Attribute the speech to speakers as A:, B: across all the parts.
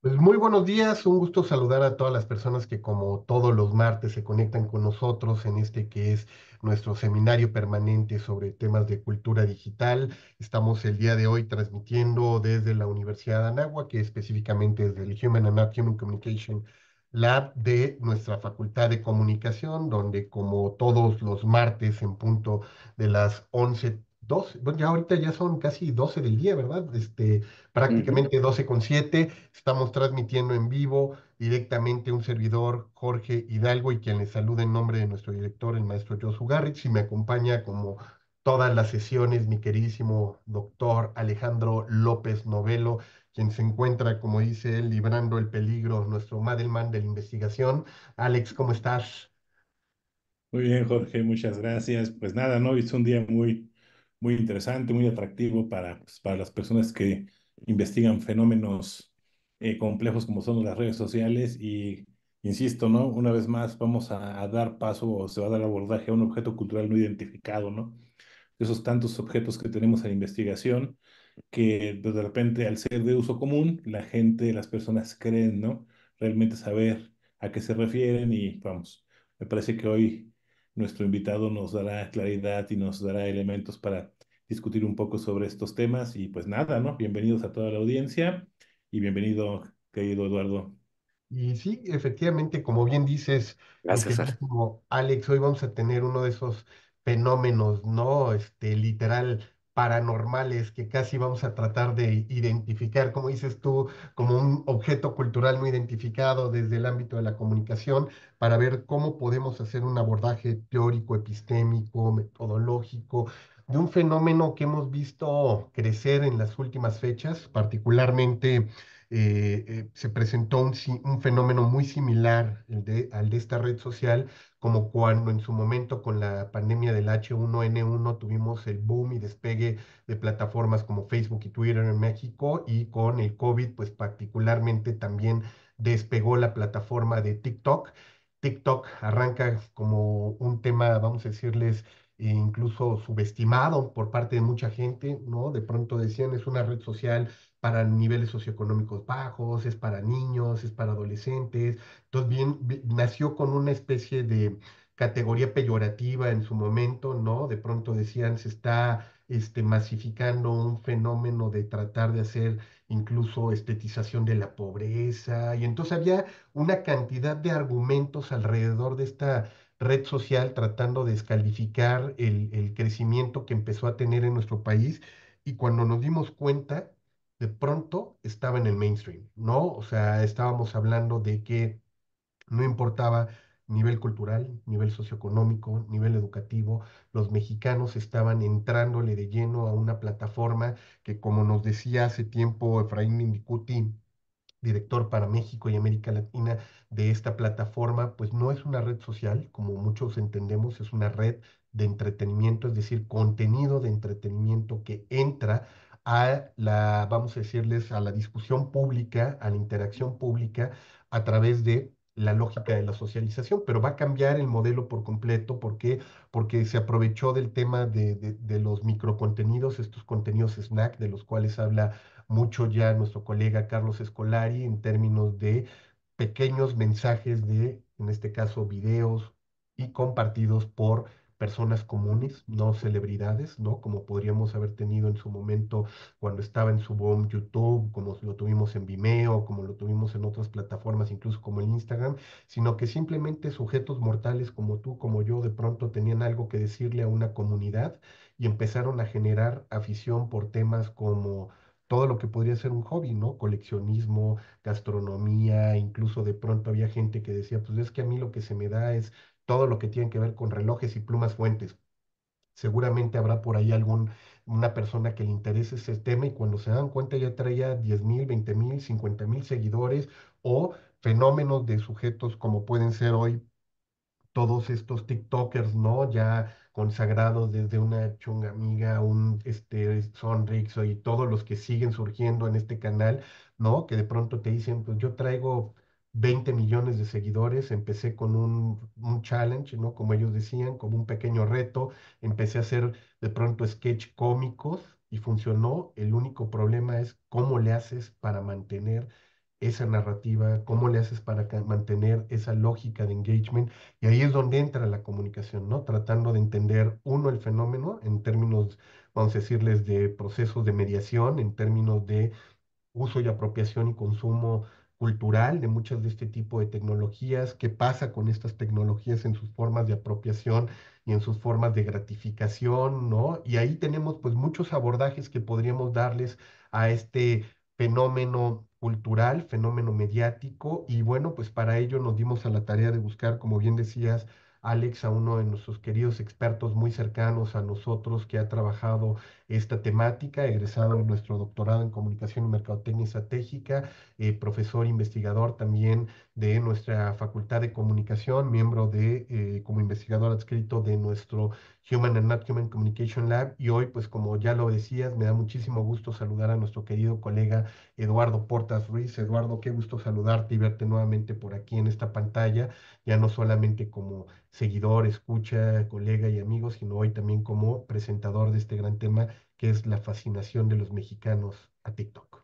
A: Pues muy buenos días, un gusto saludar a todas las personas que como todos los martes se conectan con nosotros en este que es nuestro seminario permanente sobre temas de cultura digital. Estamos el día de hoy transmitiendo desde la Universidad de Anagua que específicamente desde el Human and Human Communication Lab de nuestra Facultad de Comunicación, donde como todos los martes en punto de las 11 12, ya ahorita ya son casi 12 del día, ¿verdad? Este, prácticamente doce con siete, Estamos transmitiendo en vivo directamente un servidor, Jorge Hidalgo, y quien le saluda en nombre de nuestro director, el maestro Josu Garrix, y me acompaña como todas las sesiones mi queridísimo doctor Alejandro López Novelo, quien se encuentra, como dice él, librando el peligro, nuestro Madelman de la investigación. Alex, ¿cómo estás?
B: Muy bien, Jorge, muchas gracias. Pues nada, no, es un día muy, muy interesante, muy atractivo para, pues, para las personas que investigan fenómenos eh, complejos como son las redes sociales y, insisto, ¿no? Una vez más vamos a, dar paso o se va a dar abordaje a un objeto cultural no identificado, ¿no? Esos tantos objetos que tenemos en investigación que pues, de repente al ser de uso común, la gente, las personas creen, ¿no? Realmente saber a qué se refieren y vamos, me parece que hoy nuestro invitado nos dará claridad y nos dará elementos para discutir un poco sobre estos temas. Y pues nada, ¿no? Bienvenidos a toda la audiencia y bienvenido, querido Eduardo.
A: Y sí, efectivamente, como bien dices, Gracias, como Alex, hoy vamos a tener uno de esos fenómenos, ¿no? Este, literal, paranormales que casi vamos a tratar de identificar, como dices tú, como un objeto cultural no identificado desde el ámbito de la comunicación, para ver cómo podemos hacer un abordaje teórico, epistémico, metodológico, de un fenómeno que hemos visto crecer en las últimas fechas, particularmente eh, eh, se presentó un, fenómeno muy similar al de esta red social, como cuando en su momento con la pandemia del H1N1 tuvimos el boom y despegue de plataformas como Facebook y Twitter en México y con el COVID, pues particularmente también despegó la plataforma de TikTok. TikTok arranca como un tema, vamos a decirles, incluso subestimado por parte de mucha gente, ¿no? De pronto decían, es una red social para niveles socioeconómicos bajos, es para niños, es para adolescentes. Entonces, bien, nació con una especie de categoría peyorativa en su momento, ¿no? De pronto decían, se está este, masificando un fenómeno de tratar de hacer incluso estetización de la pobreza. Y entonces había una cantidad de argumentos alrededor de esta red social tratando de descalificar el, el crecimiento que empezó a tener en nuestro país. Y cuando nos dimos cuenta, de pronto estaba en el mainstream, ¿no? O sea, estábamos hablando de que no importaba nivel cultural, nivel socioeconómico, nivel educativo, los mexicanos estaban entrándole de lleno a una plataforma que, como nos decía hace tiempo Efraín Mindicuti, director para México y América Latina de esta plataforma, pues no es una red social, como muchos entendemos, es una red de entretenimiento, es decir, contenido de entretenimiento que entra a la, vamos a decirles, a la discusión pública, a la interacción pública a través de la lógica de la socialización, pero va a cambiar el modelo por completo porque, porque se aprovechó del tema de, de, de los microcontenidos, estos contenidos snack de los cuales habla mucho ya nuestro colega Carlos Escolari en términos de pequeños mensajes de, en este caso, videos y compartidos por personas comunes, no celebridades, ¿no? Como podríamos haber tenido en su momento cuando estaba en su boom YouTube, como lo tuvimos en Vimeo, como lo tuvimos en otras plataformas, incluso como en Instagram, sino que simplemente sujetos mortales como tú, como yo, de pronto tenían algo que decirle a una comunidad y empezaron a generar afición por temas como todo lo que podría ser un hobby, ¿no? Coleccionismo, gastronomía, incluso de pronto había gente que decía, pues es que a mí lo que se me da es todo lo que tiene que ver con relojes y plumas fuentes. Seguramente habrá por ahí algún, una persona que le interese ese tema y cuando se dan cuenta ya traía 10 mil, 20 mil, 50 mil seguidores o fenómenos de sujetos como pueden ser hoy todos estos TikTokers, ¿no? Ya consagrados desde una chunga amiga, un este, Sonrix y todos los que siguen surgiendo en este canal, ¿no? Que de pronto te dicen, pues yo traigo 20 millones de seguidores, empecé con un, challenge, ¿no? Como ellos decían, como un pequeño reto, empecé a hacer de pronto sketch cómicos y funcionó. El único problema es cómo le haces para mantener esa narrativa, cómo le haces para mantener esa lógica de engagement. Y ahí es donde entra la comunicación, ¿no? Tratando de entender, uno, el fenómeno en términos, vamos a decirles, de procesos de mediación, en términos de uso y apropiación y consumo cultural de muchas de este tipo de tecnologías, qué pasa con estas tecnologías en sus formas de apropiación y en sus formas de gratificación, ¿no? Y ahí tenemos pues muchos abordajes que podríamos darles a este fenómeno cultural, fenómeno mediático, y bueno, pues para ello nos dimos a la tarea de buscar, como bien decías, Alex, a uno de nuestros queridos expertos muy cercanos a nosotros que ha trabajado esta temática, egresado de nuestro doctorado en Comunicación y Mercadotecnia Estratégica, eh, profesor investigador también de nuestra Facultad de Comunicación, miembro de, eh, como investigador adscrito de nuestro Human and Not Human Communication Lab, y hoy, pues como ya lo decías, me da muchísimo gusto saludar a nuestro querido colega Eduardo Portas Ruiz. Eduardo, qué gusto saludarte y verte nuevamente por aquí en esta pantalla, ya no solamente como seguidor, escucha, colega y amigo, sino hoy también como presentador de este gran tema que es la fascinación de los mexicanos a TikTok.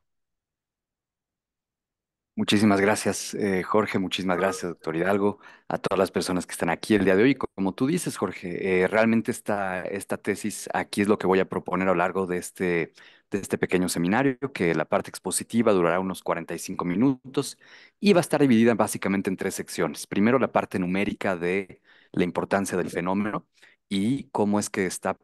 C: Muchísimas gracias, eh, Jorge. Muchísimas gracias, doctor Hidalgo, a todas las personas que están aquí el día de hoy. Como tú dices, Jorge, eh, realmente esta, esta tesis aquí es lo que voy a proponer a lo largo de este, de este pequeño seminario, que la parte expositiva durará unos 45 minutos y va a estar dividida básicamente en tres secciones. Primero, la parte numérica de la importancia del fenómeno y cómo es que está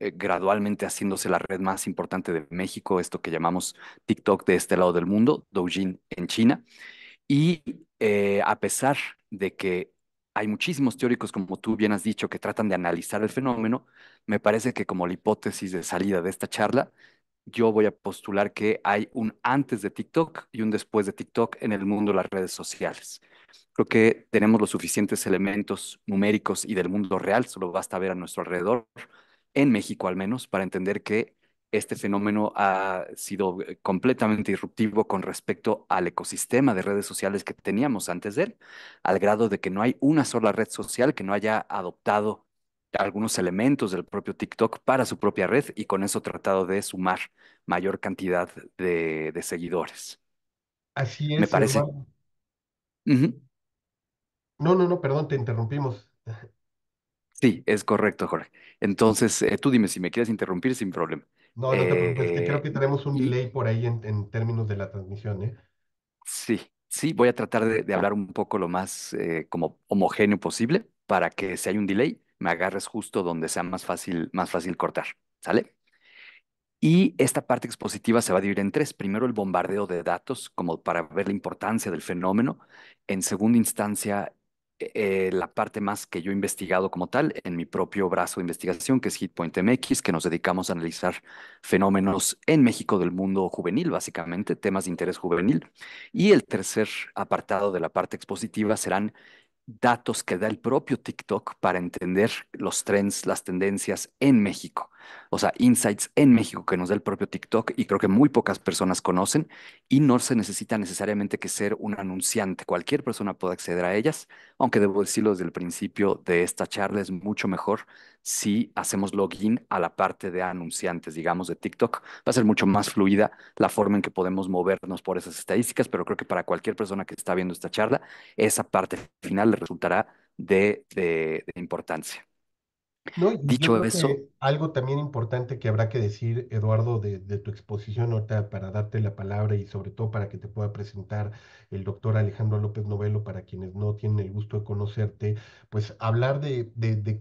C: eh, gradualmente haciéndose la red más importante de México, esto que llamamos TikTok de este lado del mundo, ...Doujin en China. Y eh, a pesar de que hay muchísimos teóricos, como tú bien has dicho, que tratan de analizar el fenómeno, me parece que como la hipótesis de salida de esta charla, yo voy a postular que hay un antes de TikTok y un después de TikTok en el mundo de las redes sociales. Creo que tenemos los suficientes elementos numéricos y del mundo real, solo basta ver a nuestro alrededor en México al menos, para entender que este fenómeno ha sido eh, completamente disruptivo con respecto al ecosistema de redes sociales que teníamos antes de él, al grado de que no hay una sola red social que no haya adoptado algunos elementos del propio TikTok para su propia red y con eso tratado de sumar mayor cantidad de, seguidores. Así es. Me parece. No,
A: no, no, perdón, te interrumpimos.
C: Sí, es correcto, Jorge. Entonces, eh, tú dime si me quieres interrumpir sin problema. No, no te preocupes, creo que
A: eh, tenemos un delay por ahí en, términos de la transmisión, ¿eh?
C: Sí, sí, voy a tratar de, de hablar un poco lo más eh, como homogéneo posible para que si hay un delay me agarres justo donde sea más fácil, más fácil cortar, ¿sale? Y esta parte expositiva se va a dividir en tres. Primero, el bombardeo de datos, como para ver la importancia del fenómeno. En segunda instancia, eh, la parte más que yo he investigado como tal en mi propio brazo de investigación, que es Hitpoint MX, que nos dedicamos a analizar fenómenos en México del mundo juvenil, básicamente, temas de interés juvenil. Y el tercer apartado de la parte expositiva serán datos que da el propio TikTok para entender los trends, las tendencias en México o sea, insights en México que nos da el propio TikTok y creo que muy pocas personas conocen y no se necesita necesariamente que ser un anunciante, cualquier persona puede acceder a ellas, aunque debo decirlo desde el principio de esta charla es mucho mejor si hacemos login a la parte de anunciantes, digamos, de TikTok, va a ser mucho más fluida la forma en que podemos movernos por esas estadísticas, pero creo que para cualquier persona que está viendo esta charla, esa parte final le resultará de importancia.
A: No, Dicho eso, algo también importante que habrá que decir, Eduardo, de, tu exposición para darte la palabra y sobre todo para que te pueda presentar el doctor Alejandro López Novelo, para quienes no tienen el gusto de conocerte, pues hablar de,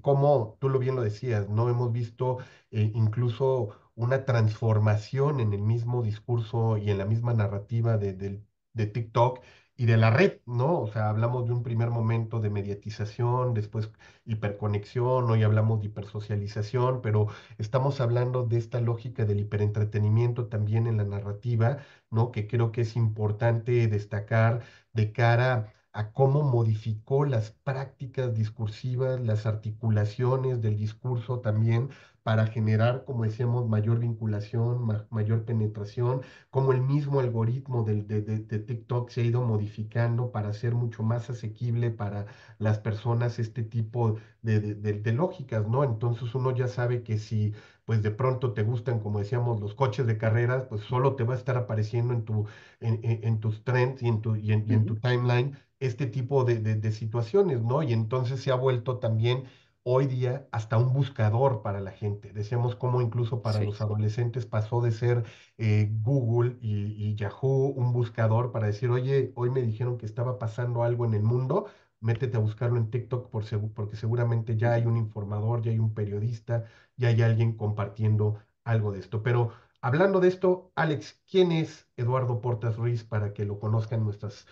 A: cómo, tú lo bien lo decías, no hemos visto eh, incluso una transformación en el mismo discurso y en la misma narrativa de TikTok y de la red, ¿no? O sea, hablamos de un primer momento de mediatización, después hiperconexión, hoy hablamos de hipersocialización, pero estamos hablando de esta lógica del hiperentretenimiento también en la narrativa, ¿no? Que creo que es importante destacar de cara a cómo modificó las prácticas discursivas, las articulaciones del discurso también para generar, como decíamos, mayor vinculación, mayor penetración, como el mismo algoritmo del, de, TikTok se ha ido modificando para ser mucho más asequible para las personas este tipo de, de lógicas, ¿no? Entonces uno ya sabe que si pues de pronto te gustan, como decíamos, los coches de carreras, pues solo te va a estar apareciendo en, tu, en, en, tus trends y en tu, en, tu timeline este tipo de, situaciones, ¿no? Y entonces se ha vuelto también hoy día hasta un buscador para la gente. Decíamos cómo incluso para los adolescentes pasó de ser eh, Google y, y Yahoo un buscador para decir, oye, hoy me dijeron que estaba pasando algo en el mundo, métete a buscarlo en TikTok por porque seguramente ya hay un informador, ya hay un periodista, ya hay alguien compartiendo algo de esto. Pero hablando de esto, Alex, ¿quién es Eduardo Portas Ruiz para que lo conozcan nuestras,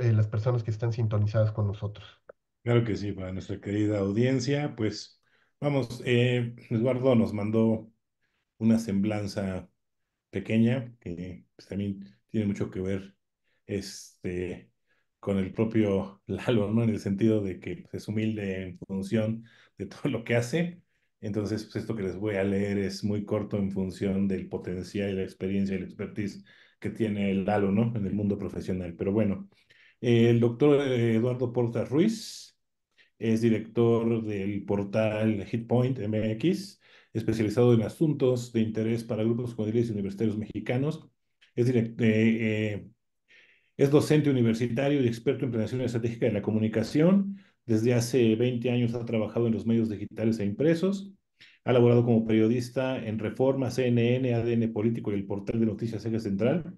A: eh, las personas que están sintonizadas con nosotros?
B: Claro que sí, para nuestra querida audiencia, pues vamos, eh, Eduardo nos mandó una semblanza pequeña que pues, también tiene mucho que ver este, con el propio Lalo, ¿no? En el sentido de que pues, es humilde en función de todo lo que hace. Entonces, pues, esto que les voy a leer es muy corto en función del potencial y la experiencia y la expertise que tiene el Lalo, ¿no? En el mundo profesional. Pero bueno, el doctor eh, Eduardo Porta Ruiz es director del portal Hitpoint MX, especializado en asuntos de interés para grupos juveniles y universitarios mexicanos. Es director... Eh, eh, es docente universitario y experto en planeación estratégica de la comunicación. Desde hace 20 años ha trabajado en los medios digitales e impresos. Ha laborado como periodista en Reforma, CNN, ADN Político y el portal de noticias Eje Central.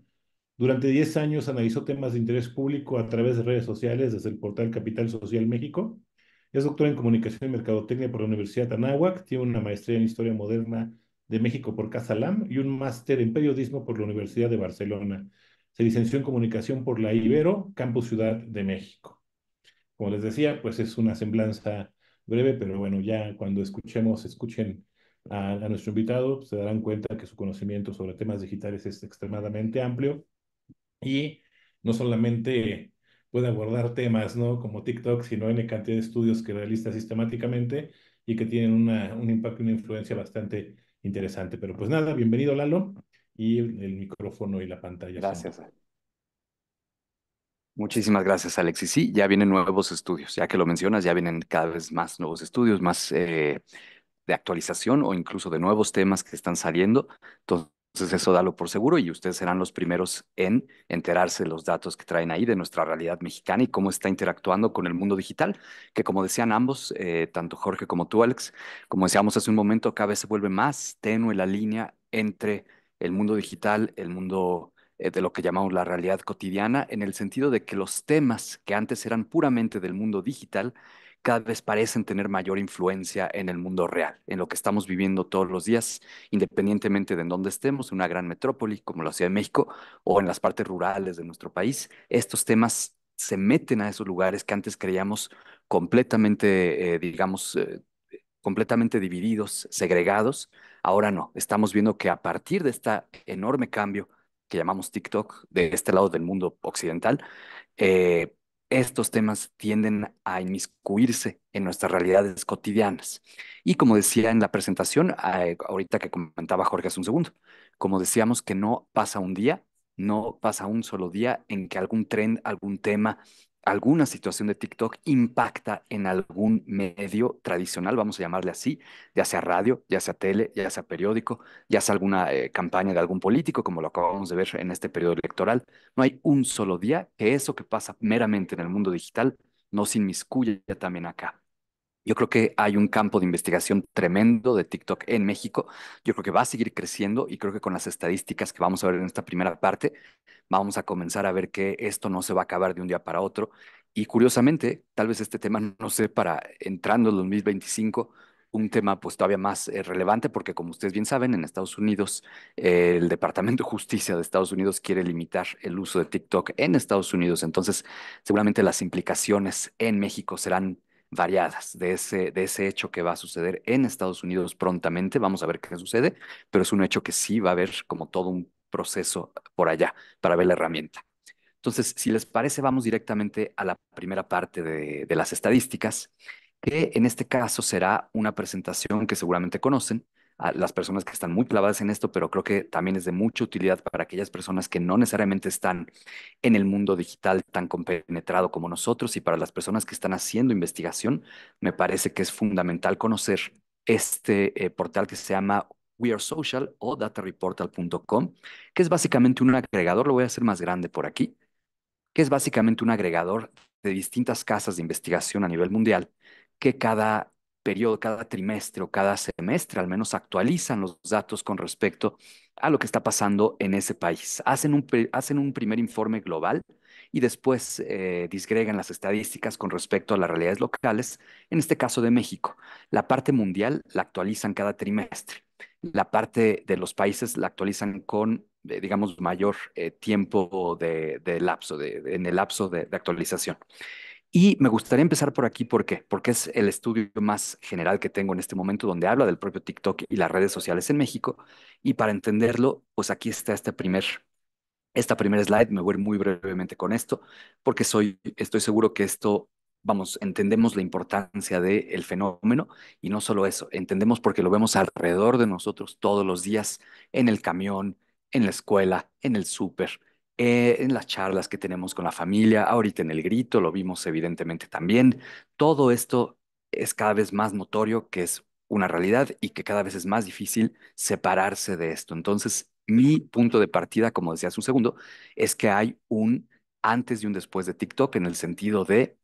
B: Durante 10 años analizó temas de interés público a través de redes sociales desde el portal Capital Social México. Es doctor en Comunicación y Mercadotecnia por la Universidad de Anáhuac. Tiene una maestría en Historia Moderna de México por Casa LAM y un máster en Periodismo por la Universidad de Barcelona se licenció en comunicación por la Ibero, Campus Ciudad de México. Como les decía, pues es una semblanza breve, pero bueno, ya cuando escuchemos, escuchen a, nuestro invitado, pues se darán cuenta que su conocimiento sobre temas digitales es extremadamente amplio y no solamente puede abordar temas, ¿no? Como TikTok, sino en cantidad de estudios que realiza sistemáticamente y que tienen un impacto y una influencia bastante interesante. Pero pues nada, bienvenido Lalo y el, micrófono y la pantalla. Gracias.
C: Muchísimas gracias, Alex. Y sí, ya vienen nuevos estudios. Ya que lo mencionas, ya vienen cada vez más nuevos estudios, más eh, de actualización o incluso de nuevos temas que están saliendo. Entonces, eso dalo por seguro y ustedes serán los primeros en enterarse de los datos que traen ahí de nuestra realidad mexicana y cómo está interactuando con el mundo digital, que como decían ambos, eh, tanto Jorge como tú, Alex, como decíamos hace un momento, cada vez se vuelve más tenue la línea entre el mundo digital, el mundo eh, de lo que llamamos la realidad cotidiana, en el sentido de que los temas que antes eran puramente del mundo digital, cada vez parecen tener mayor influencia en el mundo real, en lo que estamos viviendo todos los días, independientemente de en dónde estemos, en una gran metrópoli como la Ciudad de México o en las partes rurales de nuestro país, estos temas se meten a esos lugares que antes creíamos completamente, eh, digamos, eh, completamente divididos, segregados. Ahora no, estamos viendo que a partir de este enorme cambio que llamamos TikTok de este lado del mundo occidental, eh, estos temas tienden a inmiscuirse en nuestras realidades cotidianas. Y como decía en la presentación, eh, ahorita que comentaba Jorge hace un segundo, como decíamos que no pasa un día, no pasa un solo día en que algún trend, algún tema, alguna situación de TikTok impacta en algún medio tradicional, vamos a llamarle así, ya sea radio, ya sea tele, ya sea periódico, ya sea alguna eh, campaña de algún político, como lo acabamos de ver en este periodo electoral. No hay un solo día que eso que pasa meramente en el mundo digital no se inmiscuya también acá. Yo creo que hay un campo de investigación tremendo de TikTok en México. Yo creo que va a seguir creciendo y creo que con las estadísticas que vamos a ver en esta primera parte, vamos a comenzar a ver que esto no se va a acabar de un día para otro. Y curiosamente, tal vez este tema, no sé, para entrando en 2025, un tema pues todavía más eh, relevante porque como ustedes bien saben, en Estados Unidos eh, el Departamento de Justicia de Estados Unidos quiere limitar el uso de TikTok en Estados Unidos. Entonces, seguramente las implicaciones en México serán variadas de ese, de ese hecho que va a suceder en Estados Unidos prontamente. Vamos a ver qué sucede, pero es un hecho que sí va a haber como todo un proceso por allá para ver la herramienta. Entonces, si les parece, vamos directamente a la primera parte de, de las estadísticas, que en este caso será una presentación que seguramente conocen, a las personas que están muy clavadas en esto, pero creo que también es de mucha utilidad para aquellas personas que no necesariamente están en el mundo digital tan compenetrado como nosotros y para las personas que están haciendo investigación, me parece que es fundamental conocer este eh, portal que se llama We Are Social o datareportal.com, que es básicamente un agregador, lo voy a hacer más grande por aquí, que es básicamente un agregador de distintas casas de investigación a nivel mundial que cada periodo, cada trimestre o cada semestre, al menos actualizan los datos con respecto a lo que está pasando en ese país. Hacen un, hacen un primer informe global y después eh, disgregan las estadísticas con respecto a las realidades locales, en este caso de México. La parte mundial la actualizan cada trimestre. La parte de los países la actualizan con, eh, digamos, mayor eh, tiempo de, lapso, en el lapso de actualización. Y me gustaría empezar por aquí, ¿por qué? Porque es el estudio más general que tengo en este momento donde habla del propio TikTok y las redes sociales en México. Y para entenderlo, pues aquí está este primer, esta primera slide. Me voy muy brevemente con esto, porque soy, estoy seguro que esto, vamos, entendemos la importancia del fenómeno y no solo eso, entendemos porque lo vemos alrededor de nosotros todos los días, en el camión, en la escuela, en el súper, eh, en las charlas que tenemos con la familia, ahorita en el grito, lo vimos evidentemente también. Todo esto es cada vez más notorio que es una realidad y que cada vez es más difícil separarse de esto. Entonces, mi punto de partida, como decía hace un segundo, es que hay un antes y un después de TikTok en el sentido de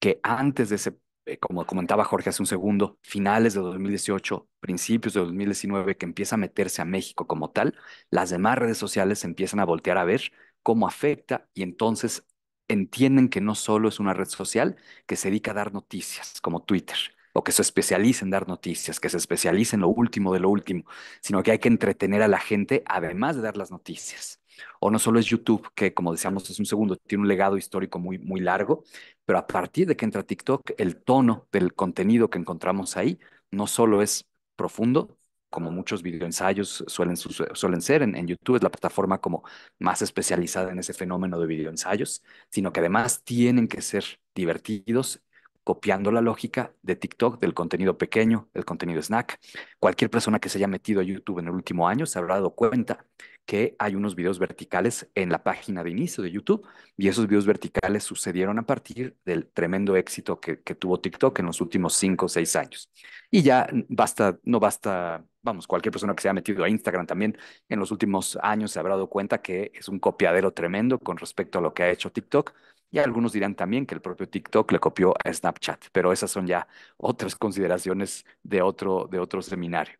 C: que antes de ese eh, como comentaba Jorge hace un segundo, finales de 2018, principios de 2019, que empieza a meterse a México como tal, las demás redes sociales empiezan a voltear a ver cómo afecta y entonces entienden que no solo es una red social que se dedica a dar noticias, como Twitter, o que se especialice en dar noticias, que se especialice en lo último de lo último, sino que hay que entretener a la gente además de dar las noticias. O no solo es YouTube, que como decíamos hace un segundo, tiene un legado histórico muy, muy largo, pero a partir de que entra TikTok, el tono del contenido que encontramos ahí no solo es profundo, como muchos videoensayos suelen, suelen ser en, en, YouTube, es la plataforma como más especializada en ese fenómeno de videoensayos, sino que además tienen que ser divertidos copiando la lógica de TikTok, del contenido pequeño, del contenido snack. Cualquier persona que se haya metido a YouTube en el último año se habrá dado cuenta que hay unos videos verticales en la página de inicio de YouTube y esos videos verticales sucedieron a partir del tremendo éxito que, que tuvo TikTok en los últimos cinco o seis años. Y ya basta, no basta, vamos, cualquier persona que se haya metido a Instagram también en los últimos años se habrá dado cuenta que es un copiadero tremendo con respecto a lo que ha hecho TikTok y algunos dirán también que el propio TikTok le copió a Snapchat, pero esas son ya otras consideraciones de otro, de otro seminario.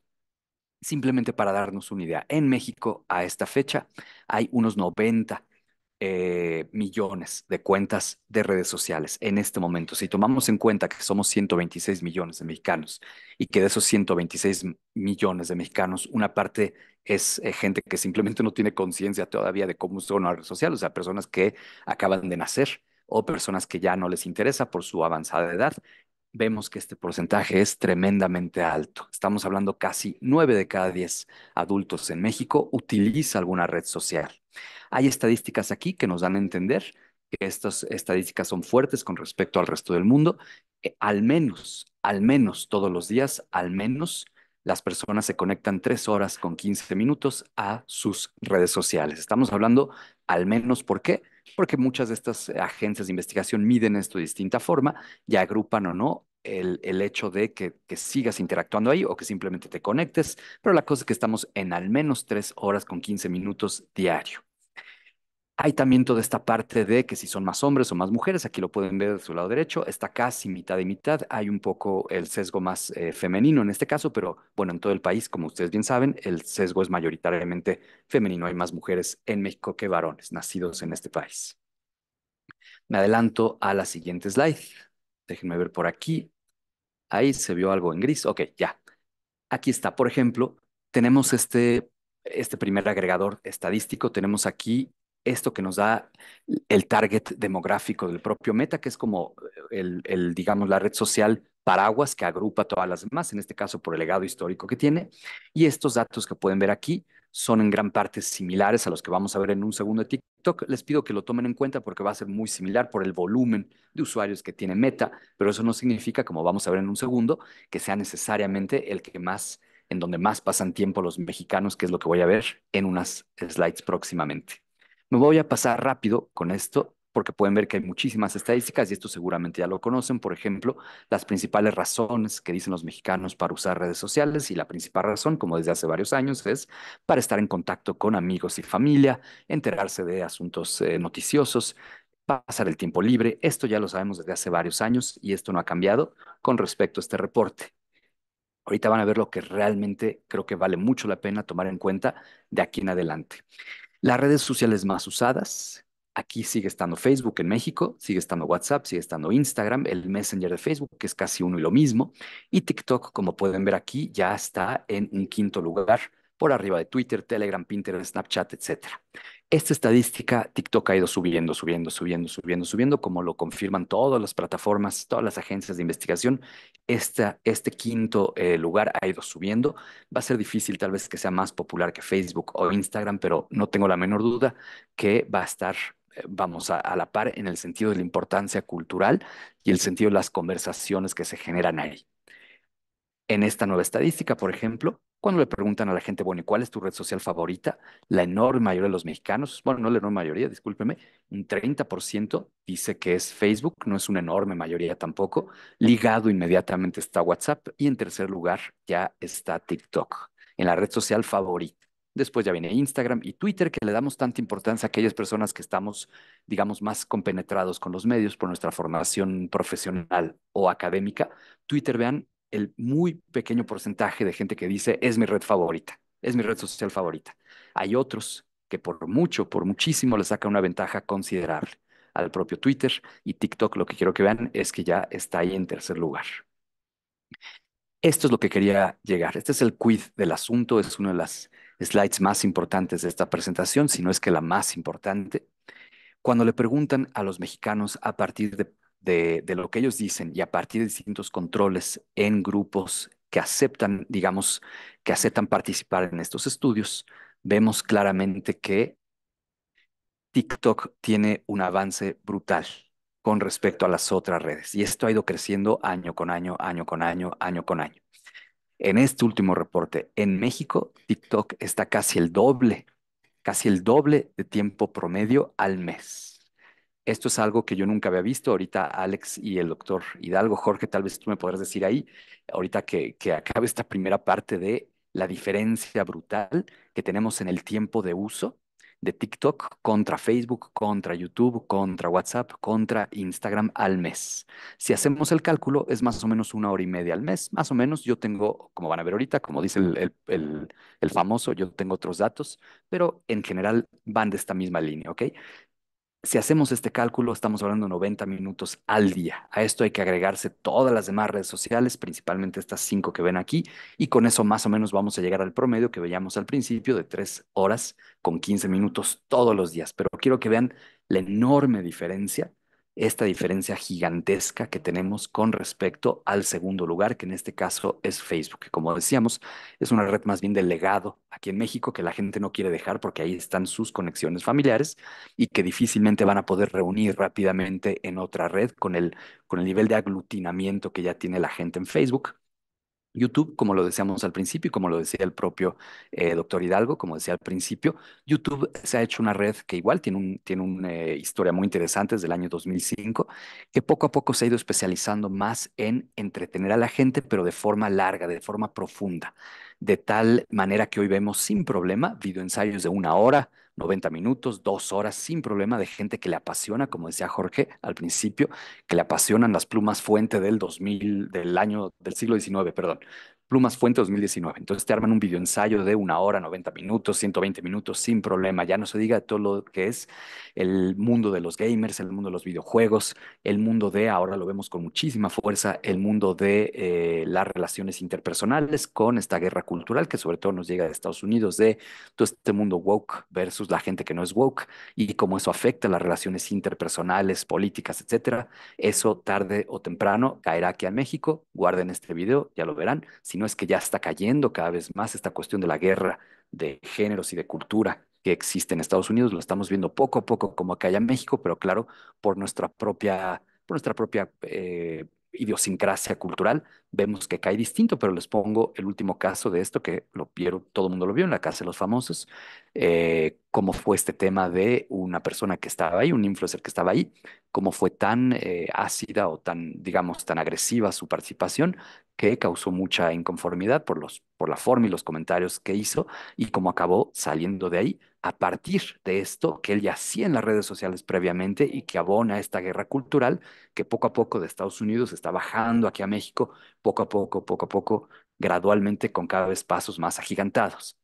C: Simplemente para darnos una idea, en México a esta fecha hay unos 90 eh, millones de cuentas de redes sociales en este momento. Si tomamos en cuenta que somos 126 millones de mexicanos y que de esos 126 millones de mexicanos, una parte es eh, gente que simplemente no tiene conciencia todavía de cómo son las redes sociales o sea, personas que acaban de nacer o personas que ya no les interesa por su avanzada edad, vemos que este porcentaje es tremendamente alto. Estamos hablando casi 9 de cada 10 adultos en México utiliza alguna red social. Hay estadísticas aquí que nos dan a entender que estas estadísticas son fuertes con respecto al resto del mundo. Eh, al menos, al menos todos los días, al menos las personas se conectan tres horas con 15 minutos a sus redes sociales. Estamos hablando al menos por qué. Porque muchas de estas agencias de investigación miden esto de distinta forma y agrupan o no el, hecho de que, que, sigas interactuando ahí o que simplemente te conectes, pero la cosa es que estamos en al menos tres horas con 15 minutos diario. Hay también toda esta parte de que si son más hombres o más mujeres, aquí lo pueden ver de su lado derecho, está casi mitad y mitad, hay un poco el sesgo más eh, femenino en este caso, pero bueno, en todo el país, como ustedes bien saben, el sesgo es mayoritariamente femenino, hay más mujeres en México que varones nacidos en este país. Me adelanto a la siguiente slide, déjenme ver por aquí, ahí se vio algo en gris, ok, ya. Aquí está, por ejemplo, tenemos este este primer agregador estadístico, tenemos aquí esto que nos da el target demográfico del propio Meta, que es como eh, el, digamos, la red social paraguas que agrupa todas las demás, en este caso por el legado histórico que tiene. Y estos datos que pueden ver aquí son en gran parte similares a los que vamos a ver en un segundo de TikTok. Les pido que lo tomen en cuenta porque va a ser muy similar por el volumen de usuarios que tiene Meta, pero eso no significa, como vamos a ver en un segundo, que sea necesariamente el que más en donde más pasan tiempo los mexicanos, que es lo que voy a ver en unas slides próximamente. Me voy a pasar rápido con esto porque pueden ver que hay muchísimas estadísticas y esto seguramente ya lo conocen, por ejemplo, las principales razones que dicen los mexicanos para usar redes sociales y la principal razón, como desde hace varios años, es para estar en contacto con amigos y familia, enterarse de asuntos eh, noticiosos, pasar el tiempo libre. Esto ya lo sabemos desde hace varios años y esto no ha cambiado con respecto a este reporte. Ahorita van a ver lo que realmente creo que vale mucho la pena tomar en cuenta de aquí en adelante. Las redes sociales más usadas, aquí sigue estando Facebook en México, sigue estando WhatsApp, sigue estando Instagram, el Messenger de Facebook, que es casi uno y lo mismo, y TikTok, como pueden ver aquí, ya está en un quinto lugar por arriba de Twitter, Telegram, Pinterest, Snapchat, etc. Esta estadística TikTok ha ido subiendo, subiendo, subiendo, subiendo, subiendo, como lo confirman todas las plataformas, todas las agencias de investigación. este quinto eh, lugar ha ido subiendo. Va a ser difícil tal vez que sea más popular que Facebook o Instagram, pero no tengo la menor duda que va a estar eh, vamos, a, la par en el sentido de la importancia cultural y el sentido de las conversaciones que se generan ahí. En esta nueva estadística, por ejemplo, cuando le preguntan a la gente, bueno, ¿y cuál es tu red social favorita? La enorme mayoría de los mexicanos, bueno, no la enorme mayoría, discúlpeme, un 30% dice que es Facebook, no es una enorme mayoría tampoco. Ligado inmediatamente está WhatsApp y en tercer lugar ya está TikTok, en la red social favorita. Después ya viene Instagram y Twitter, que le damos tanta importancia a aquellas personas que estamos, digamos, más compenetrados con los medios por nuestra formación profesional o académica. Twitter, vean, el muy pequeño porcentaje de gente que dice es mi red favorita, es mi red social favorita. Hay otros que por mucho, por muchísimo le saca una ventaja considerable al propio Twitter y TikTok. Lo que quiero que vean es que ya está ahí en tercer lugar. Esto es lo que quería llegar. Este es el quid del asunto. Es una de las slides más importantes de esta presentación, si no es que la más importante. Cuando le preguntan a los mexicanos a partir de de, lo que ellos dicen y a partir de distintos controles en grupos que aceptan, digamos, que aceptan participar en estos estudios, vemos claramente que TikTok tiene un avance brutal con respecto a las otras redes. Y esto ha ido creciendo año con año, año con año, año con año. En este último reporte, en México, TikTok está casi el doble, casi el doble de tiempo promedio al mes esto es algo que yo nunca había visto. Ahorita Alex y el doctor Hidalgo, Jorge, tal vez tú me podrás decir ahí, ahorita que, acabe esta primera parte de la diferencia brutal que tenemos en el tiempo de uso de TikTok contra Facebook, contra YouTube, contra WhatsApp, contra Instagram al mes. Si hacemos el cálculo, es más o menos una hora y media al mes. Más o menos yo tengo, como van a ver ahorita, como dice el, el famoso, yo tengo otros datos, pero en general van de esta misma línea, ¿ok? si hacemos este cálculo, estamos hablando de 90 minutos al día. A esto hay que agregarse todas las demás redes sociales, principalmente estas cinco que ven aquí, y con eso más o menos vamos a llegar al promedio que veíamos al principio de tres horas con 15 minutos todos los días. Pero quiero que vean la enorme diferencia esta diferencia gigantesca que tenemos con respecto al segundo lugar, que en este caso es Facebook, que como decíamos, es una red más bien de legado aquí en México que la gente no quiere dejar porque ahí están sus conexiones familiares y que difícilmente van a poder reunir rápidamente en otra red con el, con el nivel de aglutinamiento que ya tiene la gente en Facebook. YouTube, como lo decíamos al principio y como lo decía el propio eh, doctor Hidalgo, como decía al principio, YouTube se ha hecho una red que igual tiene una eh, historia muy interesante desde el año 2005, que poco a poco se ha ido especializando más en entretener a la gente, pero de forma larga, de forma profunda, de tal manera que hoy vemos sin problema videoensayos de una hora, 90 minutos, dos horas, sin problema, de gente que le apasiona, como decía Jorge al principio, que le apasionan las plumas fuente del 2000, del año, del siglo XIX, perdón. Plumas Fuente 2019. Entonces te arman un video ensayo de una hora, 90 minutos, 120 minutos, sin problema. Ya no se diga todo lo que es el mundo de los gamers, el mundo de los videojuegos, el mundo de, ahora lo vemos con muchísima fuerza, el mundo de eh, las relaciones interpersonales con esta guerra cultural que sobre todo nos llega de Estados Unidos, de todo este mundo woke versus la gente que no es woke y cómo eso afecta las relaciones interpersonales, políticas, etcétera. Eso tarde o temprano caerá aquí a México. Guarden este video, ya lo verán no es que ya está cayendo cada vez más esta cuestión de la guerra de géneros y de cultura que existe en Estados Unidos. Lo estamos viendo poco a poco como acá en México, pero claro, por nuestra propia, por nuestra propia eh, idiosincrasia cultural, vemos que cae distinto, pero les pongo el último caso de esto que lo vieron, todo el mundo lo vio en la Casa de los Famosos, eh, cómo fue este tema de una persona que estaba ahí, un influencer que estaba ahí, cómo fue tan eh, ácida o tan, digamos, tan agresiva su participación que causó mucha inconformidad por, los, por la forma y los comentarios que hizo y cómo acabó saliendo de ahí a partir de esto que él ya hacía en las redes sociales previamente y que abona esta guerra cultural que poco a poco de Estados Unidos está bajando aquí a México, poco a poco, poco a poco, gradualmente con cada vez pasos más agigantados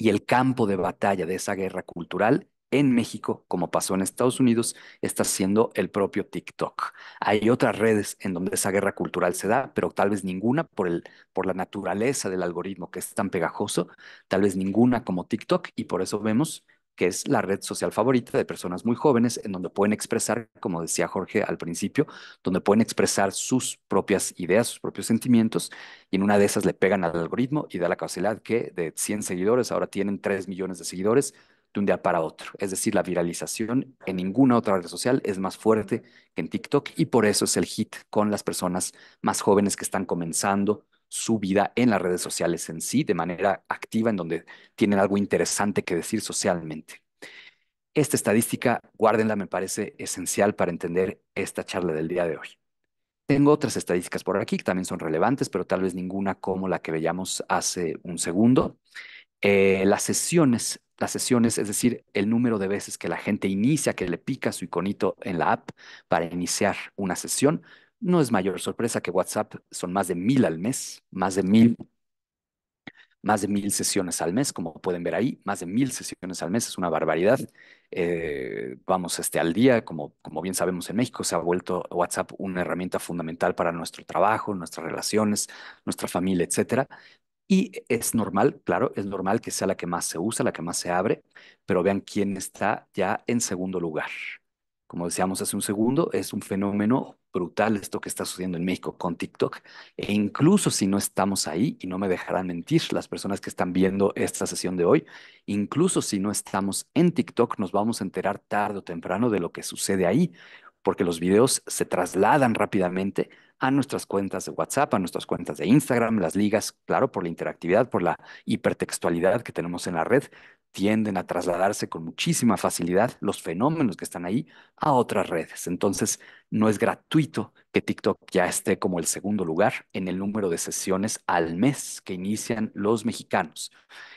C: y el campo de batalla de esa guerra cultural en México, como pasó en Estados Unidos, está siendo el propio TikTok. Hay otras redes en donde esa guerra cultural se da, pero tal vez ninguna por, el, por la naturaleza del algoritmo que es tan pegajoso, tal vez ninguna como TikTok, y por eso vemos que es la red social favorita de personas muy jóvenes, en donde pueden expresar, como decía Jorge al principio, donde pueden expresar sus propias ideas, sus propios sentimientos, y en una de esas le pegan al algoritmo y da la casualidad que de 100 seguidores ahora tienen 3 millones de seguidores de un día para otro. Es decir, la viralización en ninguna otra red social es más fuerte que en TikTok y por eso es el hit con las personas más jóvenes que están comenzando su vida en las redes sociales en sí, de manera activa, en donde tienen algo interesante que decir socialmente. Esta estadística, guárdenla, me parece esencial para entender esta charla del día de hoy. Tengo otras estadísticas por aquí que también son relevantes, pero tal vez ninguna como la que veíamos hace un segundo. Eh, las sesiones, las sesiones, es decir, el número de veces que la gente inicia, que le pica su iconito en la app para iniciar una sesión, no es mayor sorpresa que WhatsApp son más de mil al mes, más de mil, más de sesiones al mes, como pueden ver ahí, más de mil sesiones al mes es una barbaridad. Eh, vamos este, al día, como, como bien sabemos en México, se ha vuelto WhatsApp una herramienta fundamental para nuestro trabajo, nuestras relaciones, nuestra familia, etc. Y es normal, claro, es normal que sea la que más se usa, la que más se abre, pero vean quién está ya en segundo lugar. Como decíamos hace un segundo, es un fenómeno brutal esto que está sucediendo en México con TikTok. E incluso si no estamos ahí, y no me dejarán mentir las personas que están viendo esta sesión de hoy, incluso si no estamos en TikTok, nos vamos a enterar tarde o temprano de lo que sucede ahí porque los videos se trasladan rápidamente a nuestras cuentas de WhatsApp, a nuestras cuentas de Instagram, las ligas, claro, por la interactividad, por la hipertextualidad que tenemos en la red, tienden a trasladarse con muchísima facilidad los fenómenos que están ahí a otras redes. Entonces, no es gratuito que TikTok ya esté como el segundo lugar en el número de sesiones al mes que inician los mexicanos.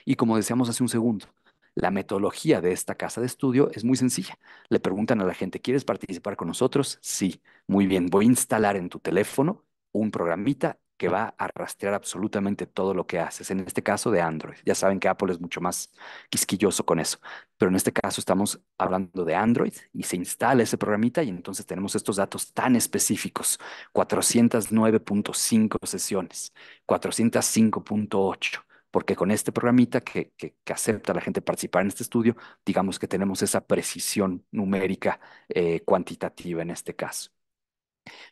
C: Y como decíamos hace un segundo, la metodología de esta casa de estudio es muy sencilla. Le preguntan a la gente, ¿quieres participar con nosotros? Sí, muy bien, voy a instalar en tu teléfono un programita que va a rastrear absolutamente todo lo que haces, en este caso de Android. Ya saben que Apple es mucho más quisquilloso con eso, pero en este caso estamos hablando de Android y se instala ese programita y entonces tenemos estos datos tan específicos, 409.5 sesiones, 405.8 porque con este programita que, acepta a la gente participar en este estudio, digamos que tenemos esa precisión numérica eh, cuantitativa en este caso.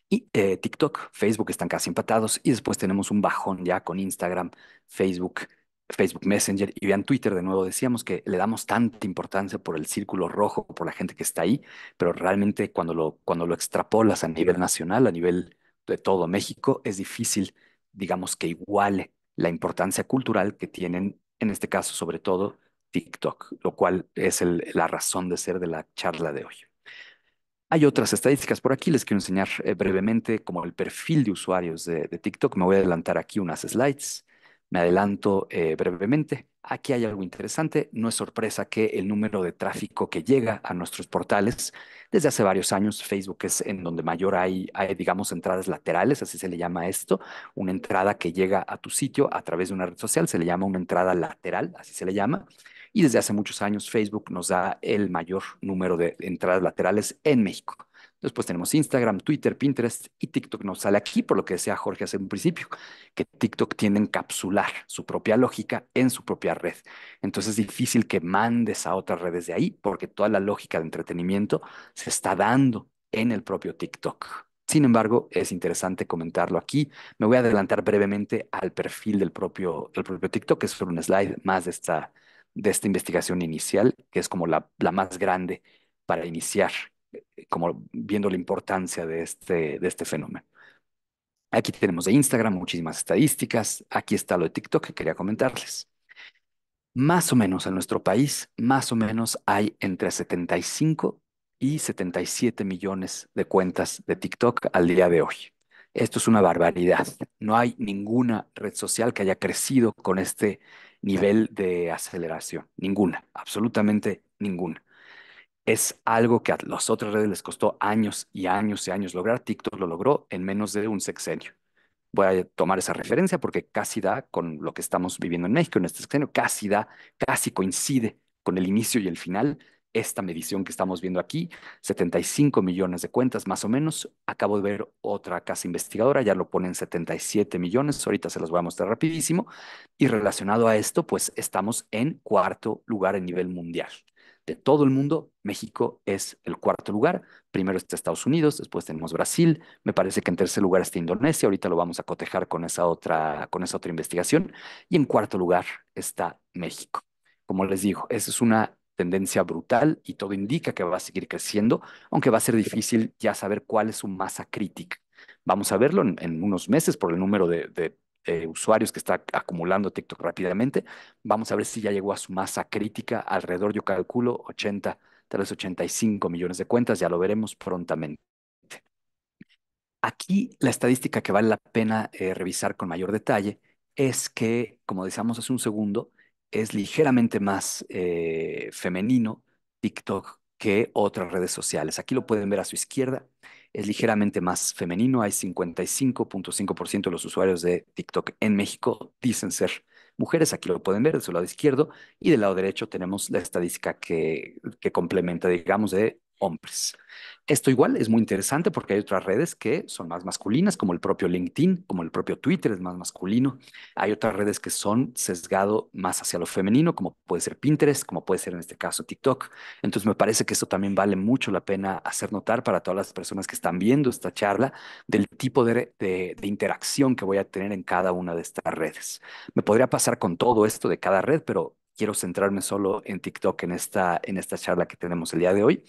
C: Y eh, TikTok, Facebook están casi empatados y después tenemos un bajón ya con Instagram, Facebook, Facebook Messenger y vean Twitter de nuevo. Decíamos que le damos tanta importancia por el círculo rojo, por la gente que está ahí, pero realmente cuando lo, cuando lo extrapolas a nivel nacional, a nivel de todo México, es difícil, digamos, que iguale la importancia cultural que tienen, en este caso sobre todo, TikTok, lo cual es la razón de ser de la charla de hoy. Hay otras estadísticas por aquí, les quiero enseñar eh, brevemente como el perfil de usuarios de, TikTok. Me voy a adelantar aquí unas slides. Me adelanto eh, brevemente. Aquí hay algo interesante. No es sorpresa que el número de tráfico que llega a nuestros portales, desde hace varios años, Facebook es en donde mayor hay, hay, digamos, entradas laterales, así se le llama esto, una entrada que llega a tu sitio a través de una red social, se le llama una entrada lateral, así se le llama. Y desde hace muchos años Facebook nos da el mayor número de entradas laterales en México. Después tenemos Instagram, Twitter, Pinterest y TikTok nos sale aquí, por lo que decía Jorge hace un principio, que TikTok tiende a encapsular su propia lógica en su propia red. Entonces es difícil que mandes a otras redes de ahí porque toda la lógica de entretenimiento se está dando en el propio TikTok. Sin embargo, es interesante comentarlo aquí. Me voy a adelantar brevemente al perfil del propio, TikTok, que es un slide más de esta, investigación inicial, que es como la más grande para iniciar como viendo la importancia de este, de este fenómeno. Aquí tenemos de Instagram muchísimas estadísticas. Aquí está lo de TikTok que quería comentarles. Más o menos en nuestro país, más o menos hay entre 75 y 77 millones de cuentas de TikTok al día de hoy. Esto es una barbaridad. No hay ninguna red social que haya crecido con este nivel de aceleración. Ninguna, absolutamente ninguna es algo que a las otras redes les costó años y años y años lograr. TikTok lo logró en menos de un sexenio. Voy a tomar esa referencia porque casi da con lo que estamos viviendo en México en este sexenio, casi da, casi coincide con el inicio y el final. Esta medición que estamos viendo aquí, 75 millones de cuentas más o menos. Acabo de ver otra casa investigadora, ya lo ponen 77 millones, ahorita se los voy a mostrar rapidísimo. Y relacionado a esto, pues estamos en cuarto lugar a nivel mundial de todo el mundo, México es el cuarto lugar. Primero está Estados Unidos, después tenemos Brasil, me parece que en tercer lugar está Indonesia, ahorita lo vamos a cotejar con esa otra, con esa otra investigación, y en cuarto lugar está México. Como les digo, esa es una tendencia brutal y todo indica que va a seguir creciendo, aunque va a ser difícil ya saber cuál es su masa crítica. Vamos a verlo en, unos meses por el número de eh, usuarios que está acumulando TikTok rápidamente. Vamos a ver si ya llegó a su masa crítica, alrededor, yo calculo, 80, tal vez 85 millones de cuentas, ya lo veremos prontamente. Aquí la estadística que vale la pena eh, revisar con mayor detalle es que, como decíamos hace un segundo, es ligeramente más eh, femenino TikTok que otras redes sociales. Aquí lo pueden ver a su izquierda es ligeramente más femenino. Hay 55.5% de los usuarios de TikTok en México dicen ser mujeres. Aquí lo pueden ver de su lado izquierdo y del lado derecho tenemos la estadística que, que complementa, digamos, de hombres. Esto igual es muy interesante porque hay otras redes que son más masculinas, como el propio LinkedIn, como el propio Twitter es más masculino. Hay otras redes que son sesgado más hacia lo femenino, como puede ser Pinterest, como puede ser en este caso TikTok. Entonces me parece que eso también vale mucho la pena hacer notar para todas las personas que están viendo esta charla del tipo de, interacción que voy a tener en cada una de estas redes. Me podría pasar con todo esto de cada red, pero quiero centrarme solo en TikTok en esta, en esta charla que tenemos el día de hoy.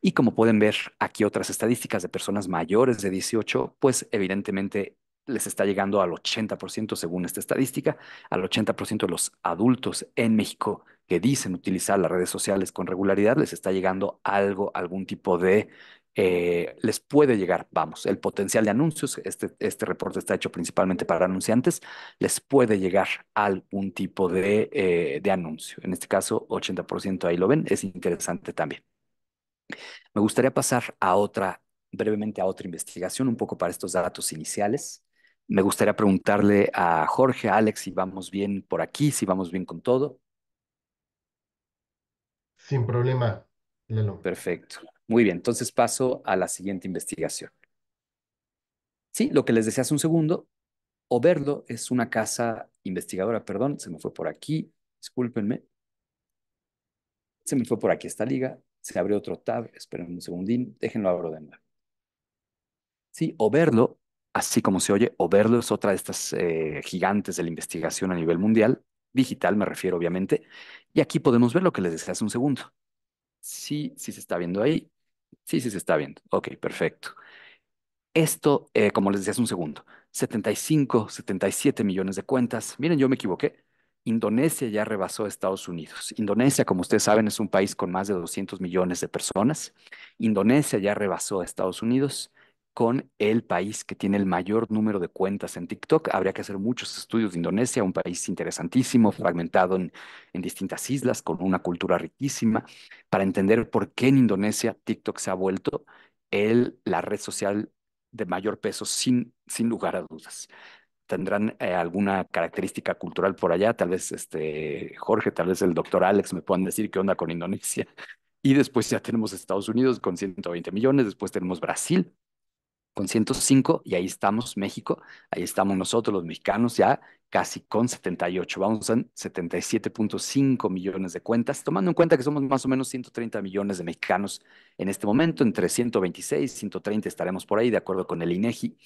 C: Y como pueden ver aquí otras estadísticas de personas mayores de 18, pues evidentemente les está llegando al 80% según esta estadística, al 80% de los adultos en México que dicen utilizar las redes sociales con regularidad, les está llegando algo, algún tipo de, eh, les puede llegar, vamos, el potencial de anuncios, este, este reporte está hecho principalmente para anunciantes, les puede llegar algún tipo de, eh, de anuncio. En este caso, 80% ahí lo ven, es interesante también. Me gustaría pasar a otra, brevemente a otra investigación, un poco para estos datos iniciales. Me gustaría preguntarle a Jorge, a Alex, si vamos bien por aquí, si vamos bien con todo.
A: Sin problema,
C: Lelo. Perfecto. Muy bien, entonces paso a la siguiente investigación. Sí, lo que les decía hace un segundo, Oberlo es una casa investigadora, perdón, se me fue por aquí, discúlpenme. Se me fue por aquí esta liga. Se abre otro tab, esperen un segundín, déjenlo abro de nuevo. Sí, o verlo, así como se oye, o verlo es otra de estas eh, gigantes de la investigación a nivel mundial, digital me refiero obviamente, y aquí podemos ver lo que les decía hace un segundo. Sí, sí se está viendo ahí, sí, sí se está viendo, ok, perfecto. Esto, eh, como les decía hace un segundo, 75, 77 millones de cuentas. Miren, yo me equivoqué. Indonesia ya rebasó a Estados Unidos. Indonesia, como ustedes saben, es un país con más de 200 millones de personas. Indonesia ya rebasó a Estados Unidos con el país que tiene el mayor número de cuentas en TikTok. Habría que hacer muchos estudios de Indonesia, un país interesantísimo, fragmentado en, distintas islas, con una cultura riquísima, para entender por qué en Indonesia TikTok se ha vuelto la red social de mayor peso, sin lugar a dudas tendrán eh, alguna característica cultural por allá. Tal vez este Jorge, tal vez el doctor Alex me puedan decir qué onda con Indonesia. Y después ya tenemos Estados Unidos con 120 millones, después tenemos Brasil con 105 y ahí estamos México, ahí estamos nosotros los mexicanos ya casi con 78, vamos a 77.5 millones de cuentas, tomando en cuenta que somos más o menos 130 millones de mexicanos en este momento, entre 126 130 estaremos por ahí, de acuerdo con el INEGI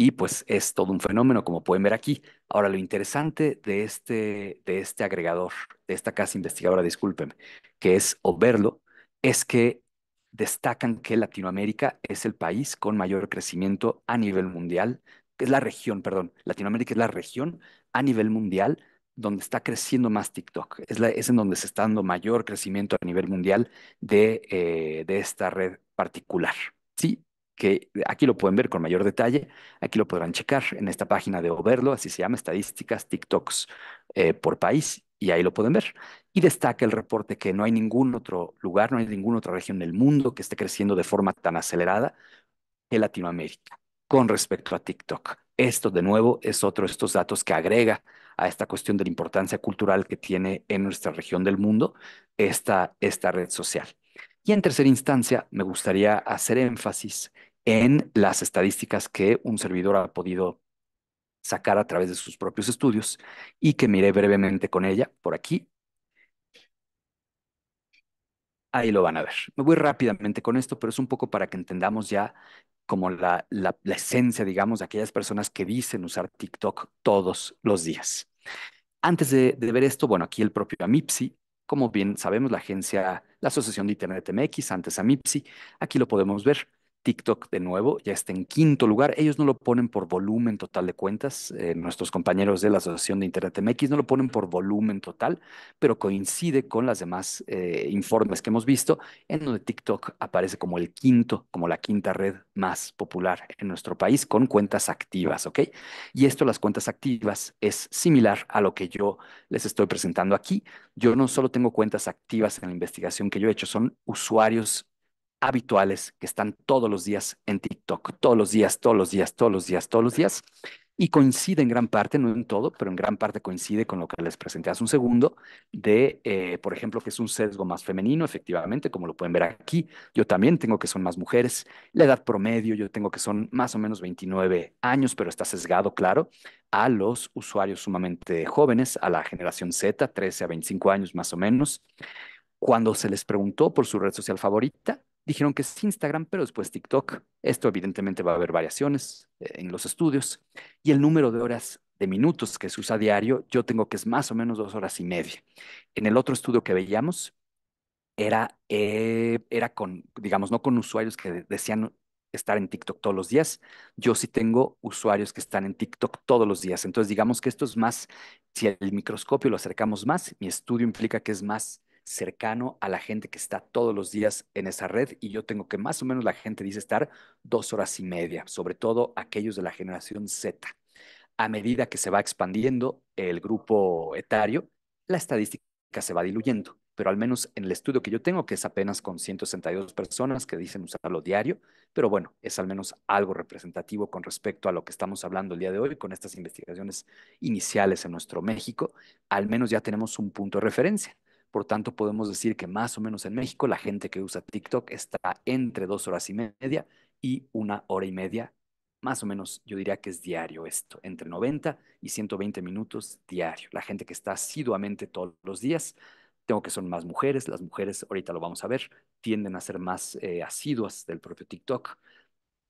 C: y pues es todo un fenómeno, como pueden ver aquí. Ahora, lo interesante de este, de este agregador, de esta casa investigadora, discúlpenme, que es verlo, es que destacan que Latinoamérica es el país con mayor crecimiento a nivel mundial, que es la región, perdón, Latinoamérica es la región a nivel mundial donde está creciendo más TikTok. Es, la, es en donde se está dando mayor crecimiento a nivel mundial de, eh, de esta red particular. Sí, que aquí lo pueden ver con mayor detalle, aquí lo podrán checar en esta página de Oberlo, así se llama, estadísticas, TikToks eh, por país, y ahí lo pueden ver. Y destaca el reporte que no hay ningún otro lugar, no hay ninguna otra región del mundo que esté creciendo de forma tan acelerada que Latinoamérica con respecto a TikTok. Esto, de nuevo, es otro de estos datos que agrega a esta cuestión de la importancia cultural que tiene en nuestra región del mundo esta, esta red social. Y en tercera instancia, me gustaría hacer énfasis en las estadísticas que un servidor ha podido sacar a través de sus propios estudios y que miré brevemente con ella por aquí. Ahí lo van a ver. Me voy rápidamente con esto, pero es un poco para que entendamos ya como la, esencia, digamos, de aquellas personas que dicen usar TikTok todos los días. Antes de, de ver esto, bueno, aquí el propio Amipsi, como bien sabemos, la agencia, la Asociación de Internet MX, antes Amipsi, aquí lo podemos ver TikTok de nuevo ya está en quinto lugar. Ellos no lo ponen por volumen total de cuentas. Eh, nuestros compañeros de la Asociación de Internet MX no lo ponen por volumen total, pero coincide con las demás eh, informes que hemos visto, en donde TikTok aparece como el quinto, como la quinta red más popular en nuestro país con cuentas activas, ¿ok? Y esto, las cuentas activas, es similar a lo que yo les estoy presentando aquí. Yo no solo tengo cuentas activas en la investigación que yo he hecho, son usuarios habituales que están todos los días en TikTok, todos los días, todos los días, todos los días, todos los días, y coincide en gran parte, no en todo, pero en gran parte coincide con lo que les presenté hace un segundo, de, eh, por ejemplo, que es un sesgo más femenino, efectivamente, como lo pueden ver aquí, yo también tengo que son más mujeres, la edad promedio, yo tengo que son más o menos 29 años, pero está sesgado, claro, a los usuarios sumamente jóvenes, a la generación Z, 13 a 25 años más o menos. Cuando se les preguntó por su red social favorita, Dijeron que es Instagram, pero después TikTok. Esto evidentemente va a haber variaciones eh, en los estudios. Y el número de horas de minutos que se usa a diario, yo tengo que es más o menos dos horas y media. En el otro estudio que veíamos, era, eh, era con, digamos, no con usuarios que decían estar en TikTok todos los días. Yo sí tengo usuarios que están en TikTok todos los días. Entonces, digamos que esto es más, si el microscopio lo acercamos más, mi estudio implica que es más cercano a la gente que está todos los días en esa red y yo tengo que más o menos la gente dice estar dos horas y media, sobre todo aquellos de la generación Z. A medida que se va expandiendo el grupo etario, la estadística se va diluyendo, pero al menos en el estudio que yo tengo, que es apenas con 162 personas que dicen usarlo diario, pero bueno, es al menos algo representativo con respecto a lo que estamos hablando el día de hoy con estas investigaciones iniciales en nuestro México, al menos ya tenemos un punto de referencia por tanto, podemos decir que más o menos en México la gente que usa TikTok está entre dos horas y media y una hora y media. Más o menos yo diría que es diario esto, entre 90 y 120 minutos diario. La gente que está asiduamente todos los días, tengo que son más mujeres, las mujeres, ahorita lo vamos a ver, tienden a ser más eh, asiduas del propio TikTok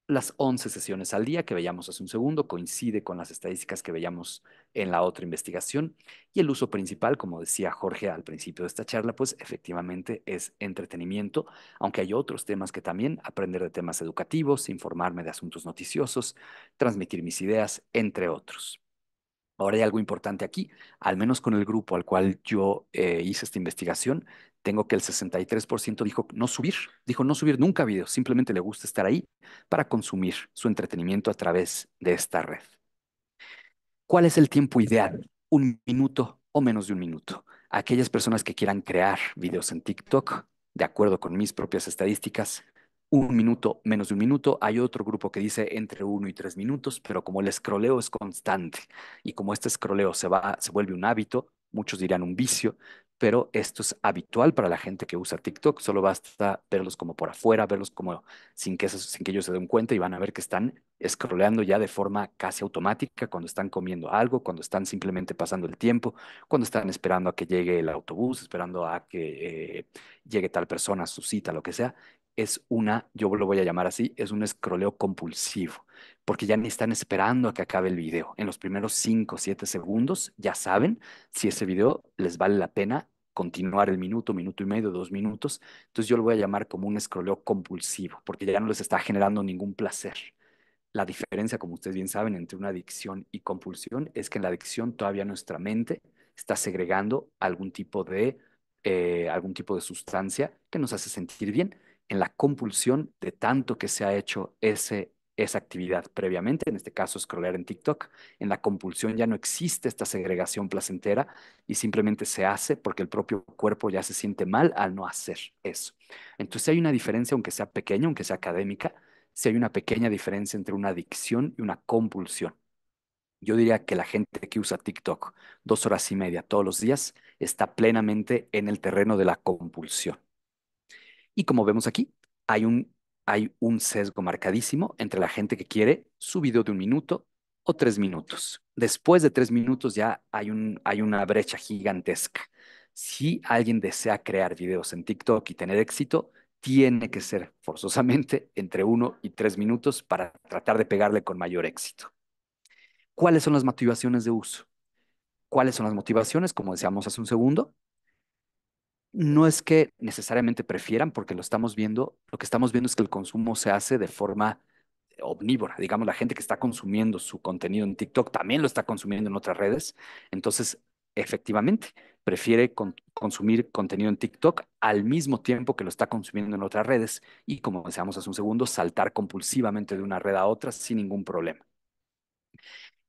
C: las 11 sesiones al día que veíamos hace un segundo, coincide con las estadísticas que veíamos en la otra investigación y el uso principal, como decía Jorge al principio de esta charla, pues efectivamente es entretenimiento, aunque hay otros temas que también, aprender de temas educativos, informarme de asuntos noticiosos, transmitir mis ideas, entre otros. Ahora hay algo importante aquí, al menos con el grupo al cual yo eh, hice esta investigación, tengo que el 63% dijo no subir, dijo no subir nunca videos, simplemente le gusta estar ahí para consumir su entretenimiento a través de esta red. ¿Cuál es el tiempo ideal? Un minuto o menos de un minuto. Aquellas personas que quieran crear videos en TikTok, de acuerdo con mis propias estadísticas, un minuto, menos de un minuto. Hay otro grupo que dice entre uno y tres minutos, pero como el escroleo es constante y como este escroleo se, va, se vuelve un hábito, muchos dirían un vicio, pero esto es habitual para la gente que usa TikTok, solo basta verlos como por afuera, verlos como sin que, sin que ellos se den cuenta y van a ver que están scrolleando ya de forma casi automática cuando están comiendo algo, cuando están simplemente pasando el tiempo, cuando están esperando a que llegue el autobús, esperando a que eh, llegue tal persona a su cita, lo que sea. Es una, yo lo voy a llamar así, es un escroleo compulsivo porque ya ni están esperando a que acabe el video. En los primeros 5 o 7 segundos ya saben si ese video les vale la pena continuar el minuto, minuto y medio, dos minutos. Entonces yo lo voy a llamar como un escroleo compulsivo, porque ya no les está generando ningún placer. La diferencia, como ustedes bien saben, entre una adicción y compulsión es que en la adicción todavía nuestra mente está segregando algún tipo de, eh, algún tipo de sustancia que nos hace sentir bien. En la compulsión, de tanto que se ha hecho ese esa actividad previamente, en este caso scrollear en TikTok. En la compulsión ya no existe esta segregación placentera y simplemente se hace porque el propio cuerpo ya se siente mal al no hacer eso. Entonces hay una diferencia, aunque sea pequeña, aunque sea académica, si hay una pequeña diferencia entre una adicción y una compulsión. Yo diría que la gente que usa TikTok dos horas y media todos los días está plenamente en el terreno de la compulsión. Y como vemos aquí, hay un hay un sesgo marcadísimo entre la gente que quiere su video de un minuto o tres minutos. Después de tres minutos ya hay, una brecha gigantesca. Si alguien desea crear videos en TikTok y tener éxito, tiene que ser forzosamente entre uno y tres minutos para tratar de pegarle con mayor éxito. ¿Cuáles son las motivaciones de uso? ¿Cuáles son las motivaciones? Como decíamos hace un segundo, no es que necesariamente prefieran, porque lo estamos viendo, lo que estamos viendo es que el consumo se hace de forma omnívora, digamos, la gente que está consumiendo su contenido en TikTok también lo está consumiendo en otras redes, entonces efectivamente prefiere consumir contenido en TikTok al mismo tiempo que lo está consumiendo en otras redes y como decíamos hace un segundo, saltar compulsivamente de una red a otra sin ningún problema.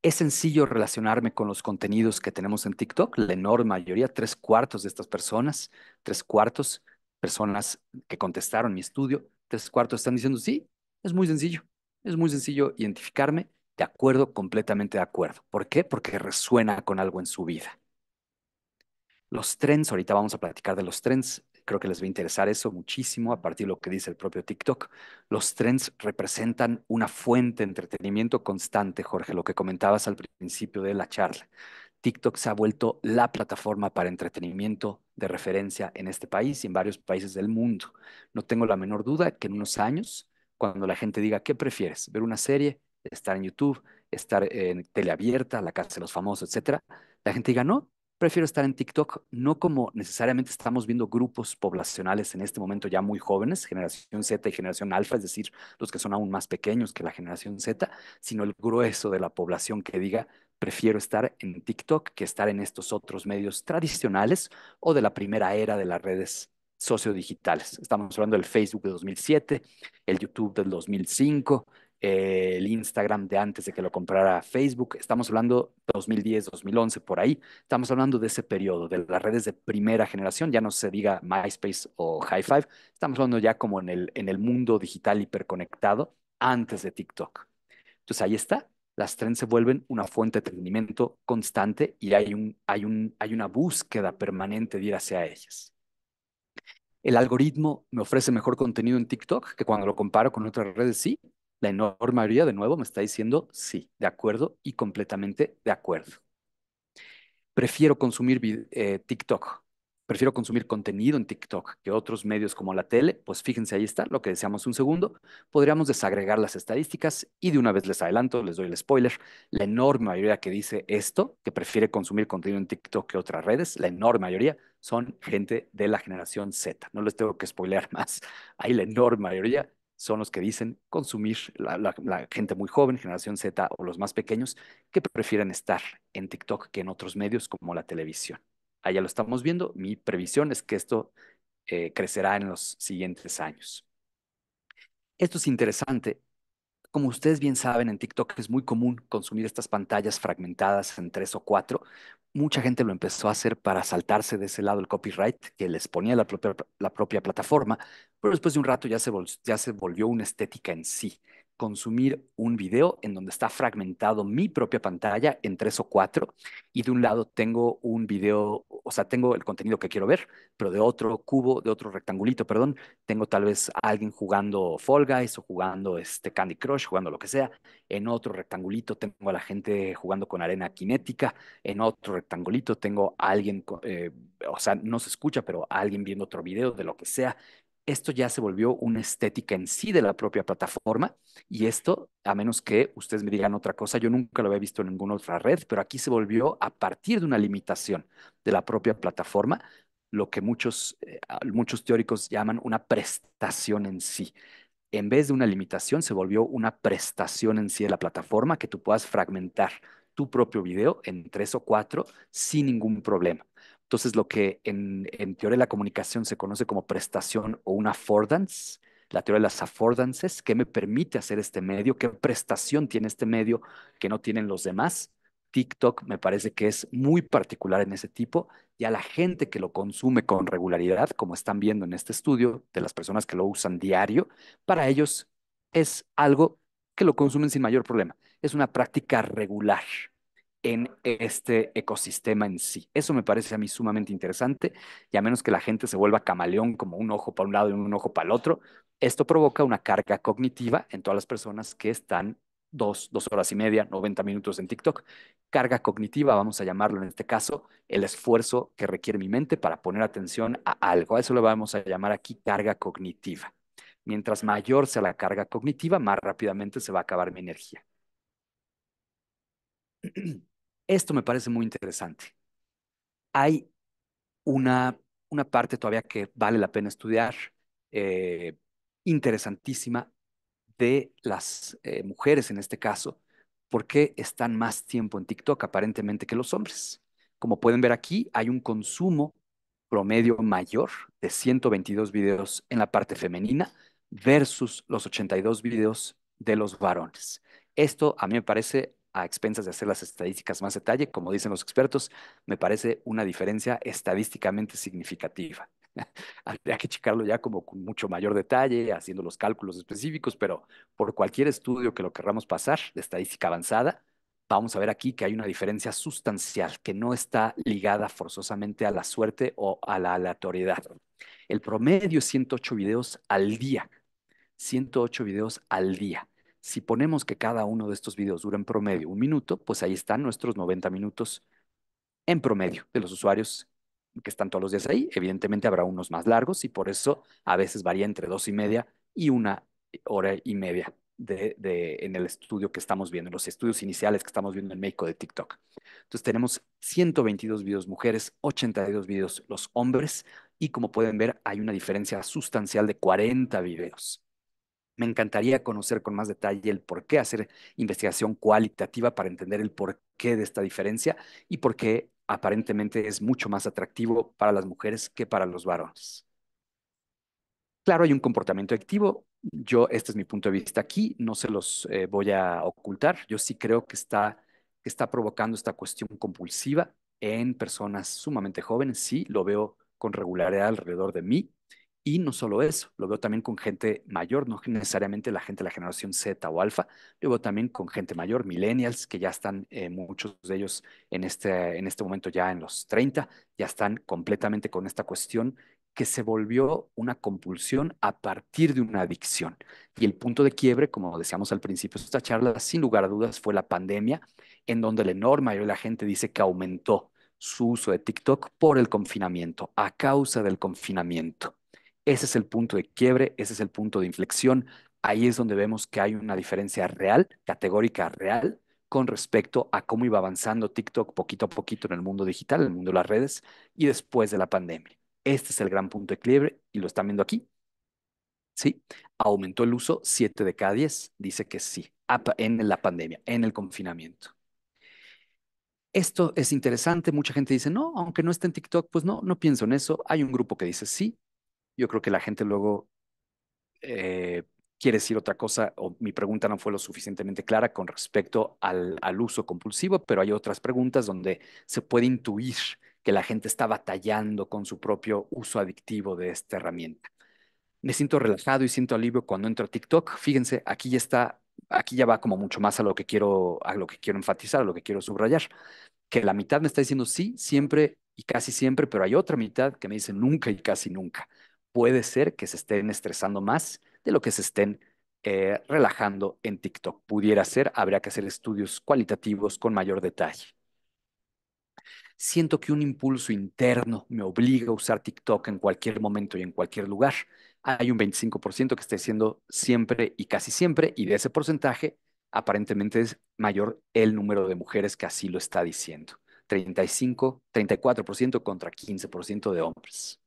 C: Es sencillo relacionarme con los contenidos que tenemos en TikTok, la enorme mayoría, tres cuartos de estas personas, tres cuartos personas que contestaron mi estudio, tres cuartos están diciendo, sí, es muy sencillo, es muy sencillo identificarme, de acuerdo, completamente de acuerdo. ¿Por qué? Porque resuena con algo en su vida. Los trends, ahorita vamos a platicar de los trends, Creo que les va a interesar eso muchísimo a partir de lo que dice el propio TikTok. Los trends representan una fuente de entretenimiento constante, Jorge, lo que comentabas al principio de la charla. TikTok se ha vuelto la plataforma para entretenimiento de referencia en este país y en varios países del mundo. No tengo la menor duda que en unos años, cuando la gente diga, ¿qué prefieres? ¿Ver una serie? ¿Estar en YouTube? ¿Estar en teleabierta? ¿La Casa de los Famosos? Etcétera. La gente diga, no, prefiero estar en TikTok, no como necesariamente estamos viendo grupos poblacionales en este momento ya muy jóvenes, generación Z y generación alfa, es decir, los que son aún más pequeños que la generación Z, sino el grueso de la población que diga, prefiero estar en TikTok que estar en estos otros medios tradicionales o de la primera era de las redes sociodigitales. Estamos hablando del Facebook de 2007, el YouTube del 2005, eh, el Instagram de antes de que lo comprara Facebook. Estamos hablando 2010, 2011, por ahí. Estamos hablando de ese periodo, de las redes de primera generación, ya no se diga MySpace o High Five. Estamos hablando ya como en el, en el mundo digital hiperconectado antes de TikTok. Entonces ahí está, las trends se vuelven una fuente de rendimiento constante y hay, un, hay, un, hay una búsqueda permanente de ir hacia ellas. El algoritmo me ofrece mejor contenido en TikTok que cuando lo comparo con otras redes, sí, la enorme mayoría, de nuevo, me está diciendo sí, de acuerdo y completamente de acuerdo. Prefiero consumir eh, TikTok, prefiero consumir contenido en TikTok que otros medios como la tele, pues fíjense, ahí está, lo que deseamos un segundo, podríamos desagregar las estadísticas y de una vez les adelanto, les doy el spoiler, la enorme mayoría que dice esto, que prefiere consumir contenido en TikTok que otras redes, la enorme mayoría son gente de la generación Z, no les tengo que spoilear más, ahí la enorme mayoría son los que dicen consumir, la, gente muy joven, generación Z o los más pequeños, que prefieren estar en TikTok que en otros medios como la televisión. Allá lo estamos viendo. Mi previsión es que esto eh, crecerá en los siguientes años. Esto es interesante como ustedes bien saben, en TikTok es muy común consumir estas pantallas fragmentadas en tres o cuatro. Mucha gente lo empezó a hacer para saltarse de ese lado el copyright que les ponía la propia, plataforma, pero después de un rato ya ya se volvió una estética en sí consumir un video en donde está fragmentado mi propia pantalla en tres o cuatro y de un lado tengo un video, o sea, tengo el contenido que quiero ver, pero de otro cubo, de otro rectangulito, perdón, tengo tal vez a alguien jugando Fall Guys o jugando este Candy Crush, jugando lo que sea, en otro rectangulito tengo a la gente jugando con arena kinética en otro rectangulito tengo a alguien, eh, o sea, no se escucha, pero alguien viendo otro video de lo que sea, esto ya se volvió una estética en sí de la propia plataforma y esto, a menos que ustedes me digan otra cosa, yo nunca lo había visto en ninguna otra red, pero aquí se volvió a partir de una limitación de la propia plataforma, lo que muchos, eh, muchos teóricos llaman una prestación en sí. En vez de una limitación, se volvió una prestación en sí de la plataforma que tú puedas fragmentar tu propio video en tres o cuatro sin ningún problema. Entonces, lo que en, teoría de la comunicación se conoce como prestación o una affordance, la teoría de las affordances, qué me permite hacer este medio, qué prestación tiene este medio que no tienen los demás. TikTok me parece que es muy particular en ese tipo y a la gente que lo consume con regularidad, como están viendo en este estudio, de las personas que lo usan diario, para ellos es algo que lo consumen sin mayor problema. Es una práctica regular en este ecosistema en sí. Eso me parece a mí sumamente interesante y a menos que la gente se vuelva camaleón como un ojo para un lado y un ojo para el otro, esto provoca una carga cognitiva en todas las personas que están dos, dos horas y media, 90 minutos en TikTok. Carga cognitiva, vamos a llamarlo en este caso, el esfuerzo que requiere mi mente para poner atención a algo. A eso lo vamos a llamar aquí carga cognitiva. Mientras mayor sea la carga cognitiva, más rápidamente se va a acabar mi energía. Esto me parece muy interesante. Hay una, una parte todavía que vale la pena estudiar, eh, interesantísima, de las eh, mujeres en este caso, porque están más tiempo en TikTok aparentemente que los hombres. Como pueden ver aquí, hay un consumo promedio mayor de 122 videos en la parte femenina versus los 82 videos de los varones. Esto a mí me parece a expensas de hacer las estadísticas más detalle, como dicen los expertos, me parece una diferencia estadísticamente significativa. Habría que checarlo ya como con mucho mayor detalle, haciendo los cálculos específicos, pero por cualquier estudio que lo querramos pasar de estadística avanzada, vamos a ver aquí que hay una diferencia sustancial que no está ligada forzosamente a la suerte o a la aleatoriedad. El promedio es 108 videos al día. 108 videos al día. Si ponemos que cada uno de estos videos dura en promedio un minuto, pues ahí están nuestros 90 minutos en promedio de los usuarios que están todos los días ahí. Evidentemente habrá unos más largos y por eso a veces varía entre dos y media y una hora y media en el estudio que estamos viendo, en los estudios iniciales que estamos viendo en México de TikTok. Entonces tenemos 122 videos mujeres, 82 videos los hombres y como pueden ver hay una diferencia sustancial de 40 videos me encantaría conocer con más detalle el por qué hacer investigación cualitativa para entender el porqué de esta diferencia y por qué aparentemente es mucho más atractivo para las mujeres que para los varones. Claro, hay un comportamiento activo. Yo, este es mi punto de vista aquí, no se los eh, voy a ocultar. Yo sí creo que está, que está provocando esta cuestión compulsiva en personas sumamente jóvenes. Sí, lo veo con regularidad alrededor de mí. Y no solo eso, lo veo también con gente mayor, no necesariamente la gente de la generación Z o alfa, lo veo también con gente mayor, millennials, que ya están eh, muchos de ellos en este, en este momento ya en los 30, ya están completamente con esta cuestión que se volvió una compulsión a partir de una adicción. Y el punto de quiebre, como decíamos al principio de esta charla, sin lugar a dudas fue la pandemia, en donde la enorme mayoría de la gente dice que aumentó su uso de TikTok por el confinamiento, a causa del confinamiento. Ese es el punto de quiebre, ese es el punto de inflexión. Ahí es donde vemos que hay una diferencia real, categórica real, con respecto a cómo iba avanzando TikTok poquito a poquito en el mundo digital, en el mundo de las redes y después de la pandemia. Este es el gran punto de quiebre y lo están viendo aquí. Sí, aumentó el uso 7 de cada 10, dice que sí, en la pandemia, en el confinamiento. Esto es interesante, mucha gente dice, no, aunque no esté en TikTok, pues no, no pienso en eso. Hay un grupo que dice sí, yo creo que la gente luego eh, quiere decir otra cosa, o mi pregunta no fue lo suficientemente clara con respecto al, uso compulsivo, pero hay otras preguntas donde se puede intuir que la gente está batallando con su propio uso adictivo de esta herramienta. Me siento relajado y siento alivio cuando entro a TikTok. Fíjense, aquí ya está, aquí ya va como mucho más a lo que quiero, a lo que quiero enfatizar, a lo que quiero subrayar. Que la mitad me está diciendo sí, siempre y casi siempre, pero hay otra mitad que me dice nunca y casi nunca puede ser que se estén estresando más de lo que se estén eh, relajando en TikTok. Pudiera ser, habría que hacer estudios cualitativos con mayor detalle. Siento que un impulso interno me obliga a usar TikTok en cualquier momento y en cualquier lugar. Hay un 25% que está diciendo siempre y casi siempre, y de ese porcentaje, aparentemente es mayor el número de mujeres que así lo está diciendo. 35, 34% contra 15% de hombres.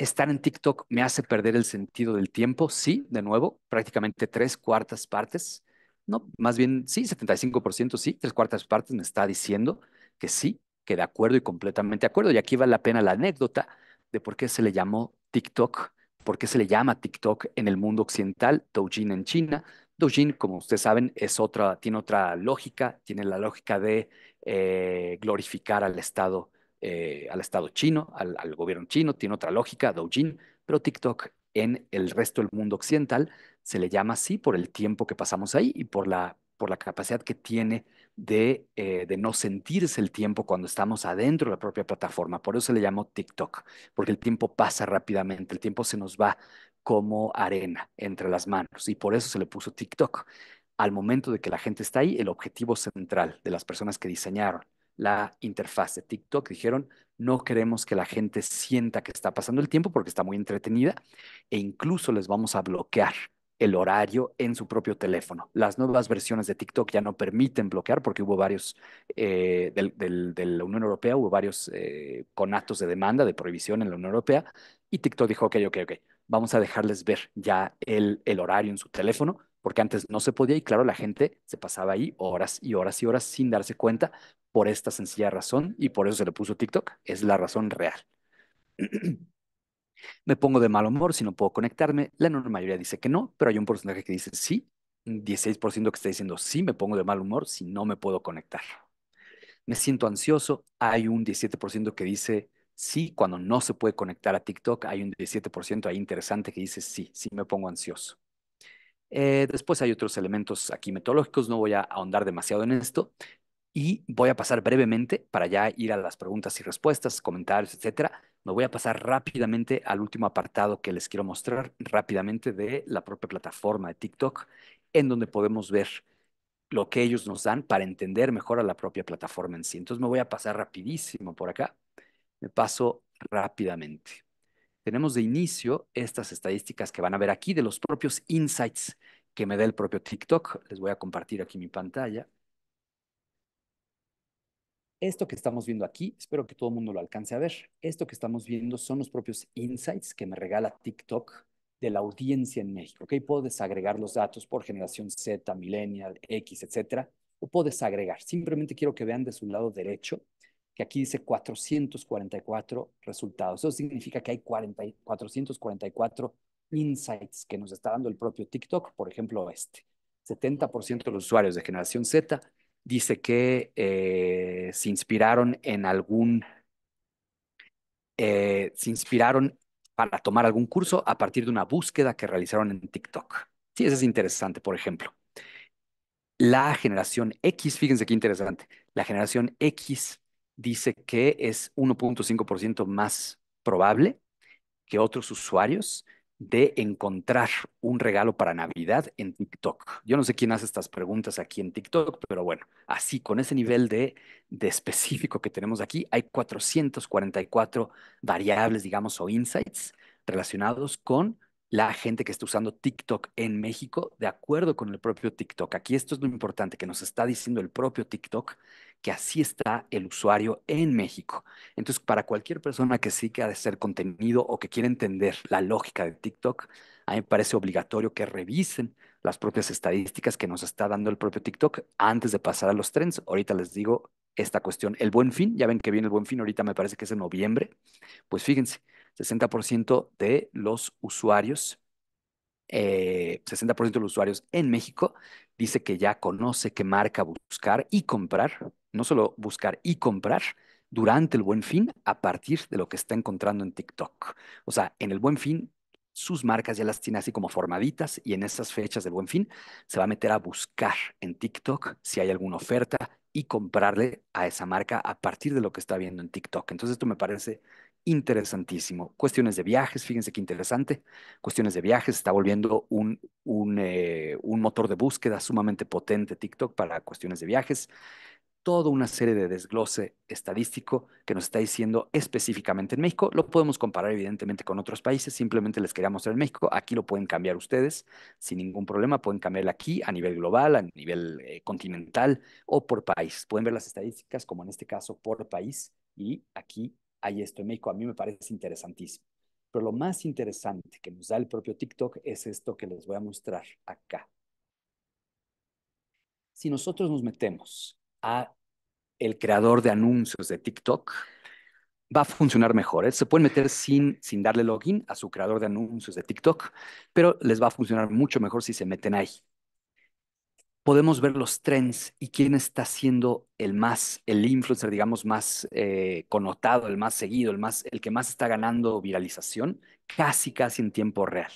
C: Estar en TikTok me hace perder el sentido del tiempo, sí, de nuevo, prácticamente tres cuartas partes, no, más bien sí, 75% sí, tres cuartas partes me está diciendo que sí, que de acuerdo y completamente de acuerdo. Y aquí vale la pena la anécdota de por qué se le llamó TikTok, por qué se le llama TikTok en el mundo occidental, Doujin en China. Doujin, como ustedes saben, es otra, tiene otra lógica, tiene la lógica de eh, glorificar al Estado eh, al Estado chino, al, gobierno chino, tiene otra lógica, Doujin, pero TikTok en el resto del mundo occidental se le llama así por el tiempo que pasamos ahí y por la, por la capacidad que tiene de, eh, de, no sentirse el tiempo cuando estamos adentro de la propia plataforma. Por eso se le llamó TikTok, porque el tiempo pasa rápidamente, el tiempo se nos va como arena entre las manos y por eso se le puso TikTok. Al momento de que la gente está ahí, el objetivo central de las personas que diseñaron la interfaz de TikTok. Dijeron, no queremos que la gente sienta que está pasando el tiempo porque está muy entretenida e incluso les vamos a bloquear el horario en su propio teléfono. Las nuevas versiones de TikTok ya no permiten bloquear porque hubo varios, eh, de la Unión Europea, hubo varios eh, actos de demanda, de prohibición en la Unión Europea, y TikTok dijo, ok, ok, ok, vamos a dejarles ver ya el horario en su teléfono porque antes no se podía y claro, la gente se pasaba ahí horas y horas y horas sin darse cuenta por esta sencilla razón y por eso se le puso TikTok, es la razón real. Me pongo de mal humor si no puedo conectarme, la enorme mayoría dice que no, pero hay un porcentaje que dice sí, un 16% que está diciendo sí, me pongo de mal humor si no me puedo conectar. Me siento ansioso, hay un 17% que dice sí, cuando no se puede conectar a TikTok, hay un 17% ahí interesante que dice sí, sí me pongo ansioso. Eh, después hay otros elementos aquí metodológicos, no voy a ahondar demasiado en esto y voy a pasar brevemente para ya ir a las preguntas y respuestas, comentarios, etcétera. Me voy a pasar rápidamente al último apartado que les quiero mostrar rápidamente de la propia plataforma de TikTok, en donde podemos ver lo que ellos nos dan para entender mejor a la propia plataforma en sí. Entonces me voy a pasar rapidísimo por acá. Me paso rápidamente tenemos de inicio estas estadísticas que van a ver aquí de los propios insights que me da el propio TikTok. Les voy a compartir aquí mi pantalla. Esto que estamos viendo aquí, espero que todo el mundo lo alcance a ver. Esto que estamos viendo son los propios insights que me regala TikTok de la audiencia en México. ¿okay? Puedo desagregar los datos por generación Z, millennial, X, etcétera, o puedo desagregar. Simplemente quiero que vean de su lado derecho que aquí dice 444 resultados. Eso significa que hay 444 insights que nos está dando el propio TikTok, por ejemplo, este. 70% de los usuarios de generación Z dice que eh, se inspiraron en algún, eh, se inspiraron para tomar algún curso a partir de una búsqueda que realizaron en TikTok. Sí, eso es interesante, por ejemplo. La generación X, fíjense qué interesante, la generación X dice que es 1.5% más probable que otros usuarios de encontrar un regalo para Navidad en TikTok. Yo no sé quién hace estas preguntas aquí en TikTok, pero bueno, así con ese nivel de, de específico que tenemos aquí, hay 444 variables, digamos, o insights relacionados con la gente que está usando TikTok en México de acuerdo con el propio TikTok. Aquí esto es lo importante, que nos está diciendo el propio TikTok que así está el usuario en México. Entonces, para cualquier persona que sí que ha de ser contenido o que quiere entender la lógica de TikTok, a mí me parece obligatorio que revisen las propias estadísticas que nos está dando el propio TikTok antes de pasar a los trends. Ahorita les digo esta cuestión. El buen fin, ya ven que viene el buen fin, ahorita me parece que es en noviembre. Pues fíjense, 60% de los usuarios, 60% eh, de los usuarios en México dice que ya conoce qué marca buscar y comprar, no solo buscar y comprar, durante el buen fin a partir de lo que está encontrando en TikTok. O sea, en el buen fin sus marcas ya las tiene así como formaditas y en esas fechas del buen fin se va a meter a buscar en TikTok si hay alguna oferta y comprarle a esa marca a partir de lo que está viendo en TikTok. Entonces esto me parece interesantísimo. Cuestiones de viajes, fíjense qué interesante. Cuestiones de viajes, está volviendo un, eh, un, motor de búsqueda sumamente potente TikTok para cuestiones de viajes. Toda una serie de desglose estadístico que nos está diciendo específicamente en México. Lo podemos comparar evidentemente con otros países, simplemente les quería mostrar en México. Aquí lo pueden cambiar ustedes sin ningún problema, pueden cambiar aquí a nivel global, a nivel eh, continental o por país. Pueden ver las estadísticas como en este caso por país y aquí hay esto en México. A mí me parece interesantísimo. Pero lo más interesante que nos da el propio TikTok es esto que les voy a mostrar acá. Si nosotros nos metemos a el creador de anuncios de TikTok, va a funcionar mejor. ¿eh? Se pueden meter sin, sin darle login a su creador de anuncios de TikTok, pero les va a funcionar mucho mejor si se meten ahí podemos ver los trends y quién está siendo el más, el influencer, digamos, más eh, connotado, el más seguido, el, más, el que más está ganando viralización, casi, casi en tiempo real.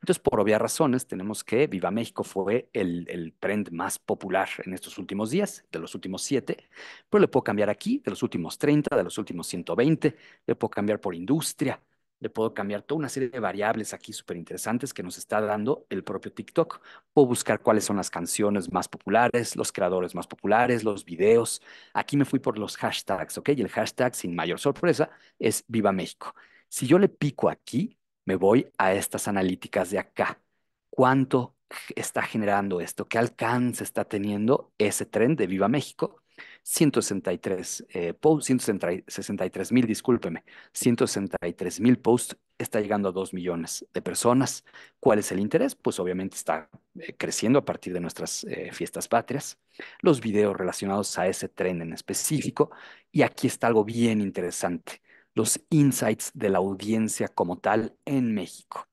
C: Entonces, por obvias razones, tenemos que Viva México fue el, el trend más popular en estos últimos días, de los últimos siete, pero le puedo cambiar aquí, de los últimos 30, de los últimos 120, le puedo cambiar por industria, le puedo cambiar toda una serie de variables aquí súper interesantes que nos está dando el propio TikTok. Puedo buscar cuáles son las canciones más populares, los creadores más populares, los videos. Aquí me fui por los hashtags, ¿ok? Y el hashtag, sin mayor sorpresa, es Viva México. Si yo le pico aquí, me voy a estas analíticas de acá. ¿Cuánto está generando esto? ¿Qué alcance está teniendo ese tren de Viva México? 163 posts, 163 mil, discúlpeme, 163 mil posts, está llegando a 2 millones de personas. ¿Cuál es el interés? Pues obviamente está eh, creciendo a partir de nuestras eh, fiestas patrias. Los videos relacionados a ese tren en específico. Y aquí está algo bien interesante, los insights de la audiencia como tal en México.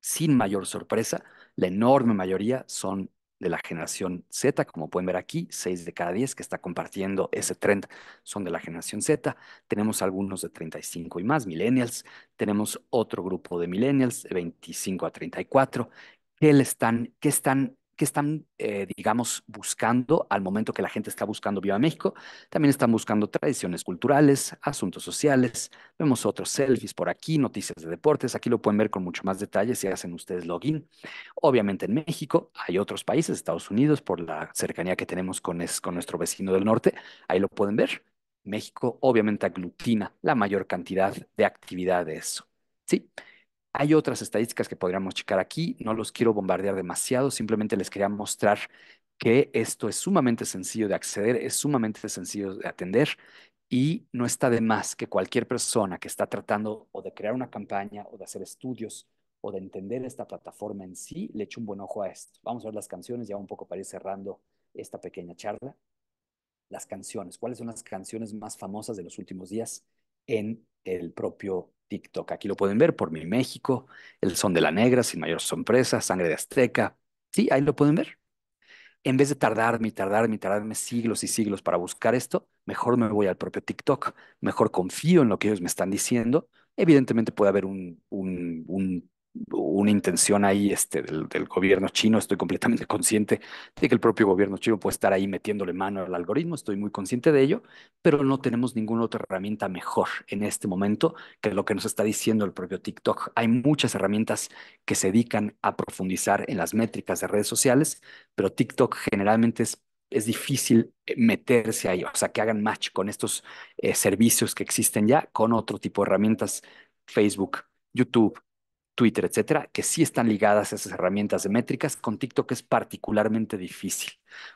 C: Sin mayor sorpresa, la enorme mayoría son de la generación Z, como pueden ver aquí, 6 de cada 10 que está compartiendo ese trend son de la generación Z. Tenemos algunos de 35 y más, millennials. Tenemos otro grupo de millennials, de 25 a 34, que están, que están que están, eh, digamos, buscando al momento que la gente está buscando Viva México. También están buscando tradiciones culturales, asuntos sociales. Vemos otros selfies por aquí, noticias de deportes. Aquí lo pueden ver con mucho más detalle si hacen ustedes login. Obviamente en México hay otros países, Estados Unidos, por la cercanía que tenemos con, con nuestro vecino del norte. Ahí lo pueden ver. México obviamente aglutina la mayor cantidad de actividades. ¿Sí? Hay otras estadísticas que podríamos checar aquí, no los quiero bombardear demasiado, simplemente les quería mostrar que esto es sumamente sencillo de acceder, es sumamente sencillo de atender y no está de más que cualquier persona que está tratando o de crear una campaña o de hacer estudios o de entender esta plataforma en sí, le eche un buen ojo a esto. Vamos a ver las canciones ya un poco para ir cerrando esta pequeña charla. Las canciones, ¿cuáles son las canciones más famosas de los últimos días en el propio TikTok. Aquí lo pueden ver por mi México, el son de la negra, sin mayor sorpresa, sangre de azteca. Sí, ahí lo pueden ver. En vez de tardarme tardarme y tardarme siglos y siglos para buscar esto, mejor me voy al propio TikTok, mejor confío en lo que ellos me están diciendo. Evidentemente puede haber un, un, un una intención ahí este, del, gobierno chino. Estoy completamente consciente de que el propio gobierno chino puede estar ahí metiéndole mano al algoritmo, estoy muy consciente de ello, pero no tenemos ninguna otra herramienta mejor en este momento que lo que nos está diciendo el propio TikTok. Hay muchas herramientas que se dedican a profundizar en las métricas de redes sociales, pero TikTok generalmente es es difícil eh, meterse ahí, o sea, que hagan match con estos eh, servicios que existen ya, con otro tipo de herramientas, Facebook, YouTube, Twitter, etcétera, que sí están ligadas a esas herramientas de métricas, con TikTok es particularmente difícil.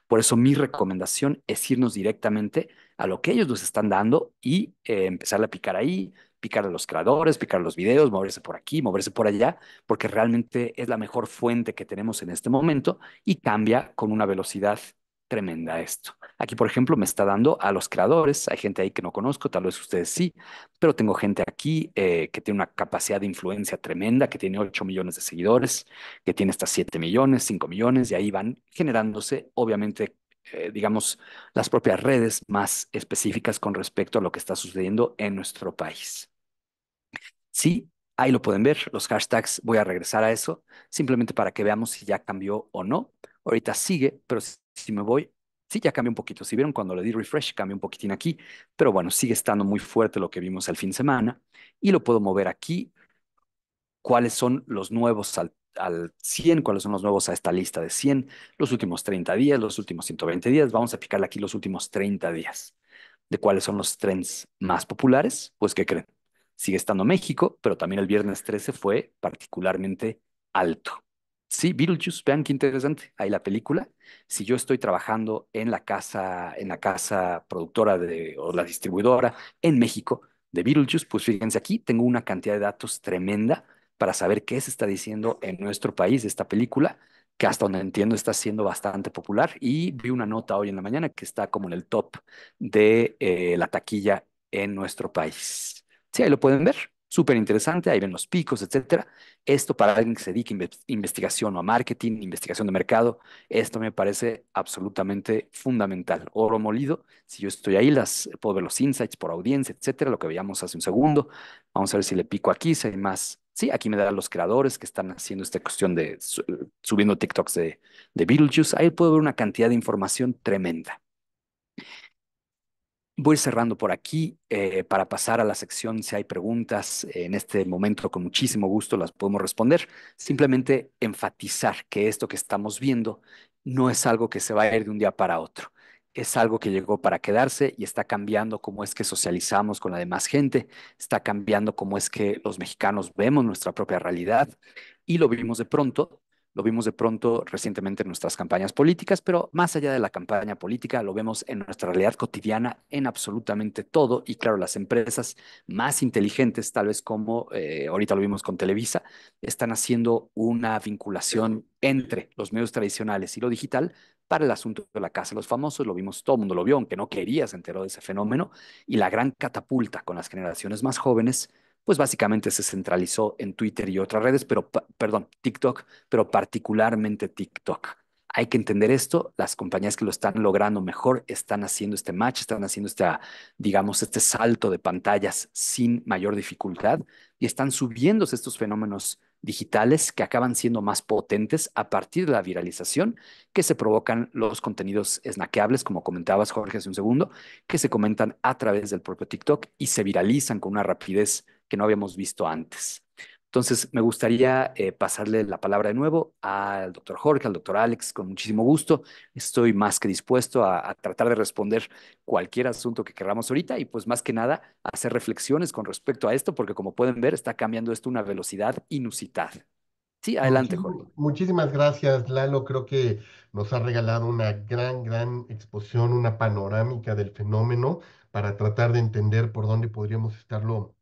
C: Por eso mi recomendación es irnos directamente a lo que ellos nos están dando y eh, empezar a picar ahí, picar a los creadores, picar a los videos, moverse por aquí, moverse por allá, porque realmente es la mejor fuente que tenemos en este momento y cambia con una velocidad tremenda esto. Aquí, por ejemplo, me está dando a los creadores, hay gente ahí que no conozco, tal vez ustedes sí, pero tengo gente aquí eh, que tiene una capacidad de influencia tremenda, que tiene 8 millones de seguidores, que tiene hasta 7 millones, 5 millones, y ahí van generándose, obviamente, eh, digamos, las propias redes más específicas con respecto a lo que está sucediendo en nuestro país. Sí, ahí lo pueden ver, los hashtags, voy a regresar a eso, simplemente para que veamos si ya cambió o no. Ahorita sigue, pero si me voy, sí, ya cambió un poquito. Si vieron cuando le di refresh, cambió un poquitín aquí, pero bueno, sigue estando muy fuerte lo que vimos al fin de semana y lo puedo mover aquí. ¿Cuáles son los nuevos al, al 100? ¿Cuáles son los nuevos a esta lista de 100? Los últimos 30 días, los últimos 120 días. Vamos a picarle aquí los últimos 30 días. ¿De cuáles son los trends más populares? Pues, ¿qué creen? Sigue estando México, pero también el viernes 13 fue particularmente alto. Sí, Beetlejuice, vean qué interesante. Ahí la película. Si yo estoy trabajando en la casa, en la casa productora o la distribuidora en México de Beetlejuice, pues fíjense aquí, tengo una cantidad de datos tremenda para saber qué se está diciendo en nuestro país esta película, que hasta donde entiendo está siendo bastante popular. Y vi una nota hoy en la mañana que está como en el top de eh, la taquilla en nuestro país. Sí, ahí lo pueden ver súper interesante, ahí ven los picos, etcétera. Esto para alguien que se dedique a investigación o a marketing, investigación de mercado, esto me parece absolutamente fundamental. Oro molido, si yo estoy ahí, las, puedo ver los insights por audiencia, etcétera, lo que veíamos hace un segundo. Vamos a ver si le pico aquí, si hay más. Sí, aquí me darán los creadores que están haciendo esta cuestión de subiendo TikToks de, de Beetlejuice. Ahí puedo ver una cantidad de información tremenda. Voy cerrando por aquí eh, para pasar a la sección si hay preguntas. En este momento, con muchísimo gusto, las podemos responder. Simplemente enfatizar que esto que estamos viendo no es algo que se va a ir de un día para otro. Es algo que llegó para quedarse y está cambiando cómo es que socializamos con la demás gente, está cambiando cómo es que los mexicanos vemos nuestra propia realidad y lo vimos de pronto lo vimos de pronto recientemente en nuestras campañas políticas, pero más allá de la campaña política, lo vemos en nuestra realidad cotidiana, en absolutamente todo. Y claro, las empresas más inteligentes, tal vez como eh, ahorita lo vimos con Televisa, están haciendo una vinculación entre los medios tradicionales y lo digital para el asunto de la Casa de los Famosos. Lo vimos, todo el mundo lo vio, aunque no quería, se enteró de ese fenómeno. Y la gran catapulta con las generaciones más jóvenes pues básicamente se centralizó en Twitter y otras redes, pero, perdón, TikTok, pero particularmente TikTok. Hay que entender esto, las compañías que lo están logrando mejor están haciendo este match, están haciendo este, digamos, este salto de pantallas sin mayor dificultad y están subiéndose estos fenómenos digitales que acaban siendo más potentes a partir de la viralización que se provocan los contenidos snaqueables, como comentabas Jorge hace un segundo, que se comentan a través del propio TikTok y se viralizan con una rapidez que no habíamos visto antes. Entonces, me gustaría eh, pasarle la palabra de nuevo al doctor Jorge, al doctor Alex, con muchísimo gusto. Estoy más que dispuesto a, tratar de responder cualquier asunto que queramos ahorita y pues más que nada hacer reflexiones con respecto a esto, porque como pueden ver, está cambiando esto a una velocidad inusitada. Sí, adelante, Jorge.
A: Muchísimas gracias, Lalo. Creo que nos ha regalado una gran, gran exposición, una panorámica del fenómeno para tratar de entender por dónde podríamos estarlo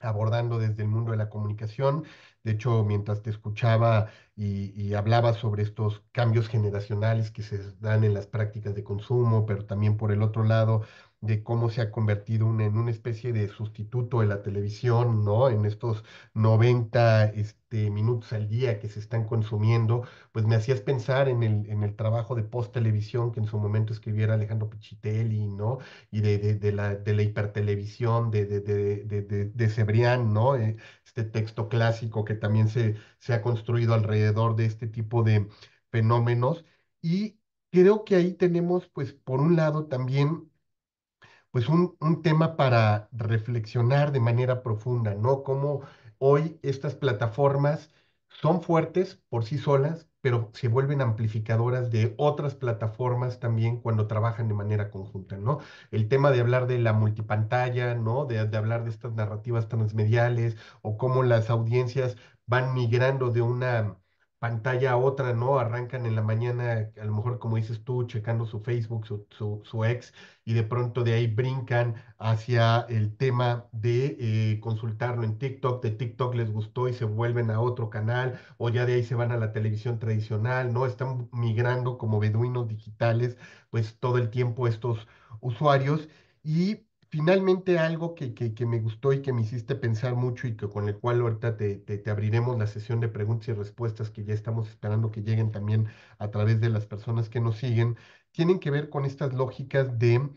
A: abordando desde el mundo de la comunicación. De hecho, mientras te escuchaba y, hablabas hablaba sobre estos cambios generacionales que se dan en las prácticas de consumo, pero también por el otro lado, de cómo se ha convertido en una especie de sustituto de la televisión, ¿no? En estos 90 este, minutos al día que se están consumiendo, pues me hacías pensar en el, en el trabajo de post-televisión que en su momento escribiera Alejandro Pichitelli, ¿no? Y de, de, la, de la hipertelevisión de, de, de, de, Cebrián, ¿no? Eh, este texto clásico que también se, se ha construido alrededor de este tipo de fenómenos. Y creo que ahí tenemos, pues, por un lado también pues un, tema para reflexionar de manera profunda, ¿no? Cómo hoy estas plataformas son fuertes por sí solas, pero se vuelven amplificadoras de otras plataformas también cuando trabajan de manera conjunta, ¿no? El tema de hablar de la multipantalla, ¿no? De, de, hablar de estas narrativas transmediales o cómo las audiencias van migrando de una pantalla a otra, ¿no? Arrancan en la mañana, a lo mejor como dices tú, checando su Facebook, su, su, ex, y de pronto de ahí brincan hacia el tema de eh, consultarlo en TikTok, de TikTok les gustó y se vuelven a otro canal, o ya de ahí se van a la televisión tradicional, ¿no? Están migrando como beduinos digitales, pues todo el tiempo estos usuarios. Y finalmente algo que, que, me gustó y que me hiciste pensar mucho y que con el cual ahorita te, abriremos la sesión de preguntas y respuestas que ya estamos esperando que lleguen también a través de las personas que nos siguen, tienen que ver con estas lógicas de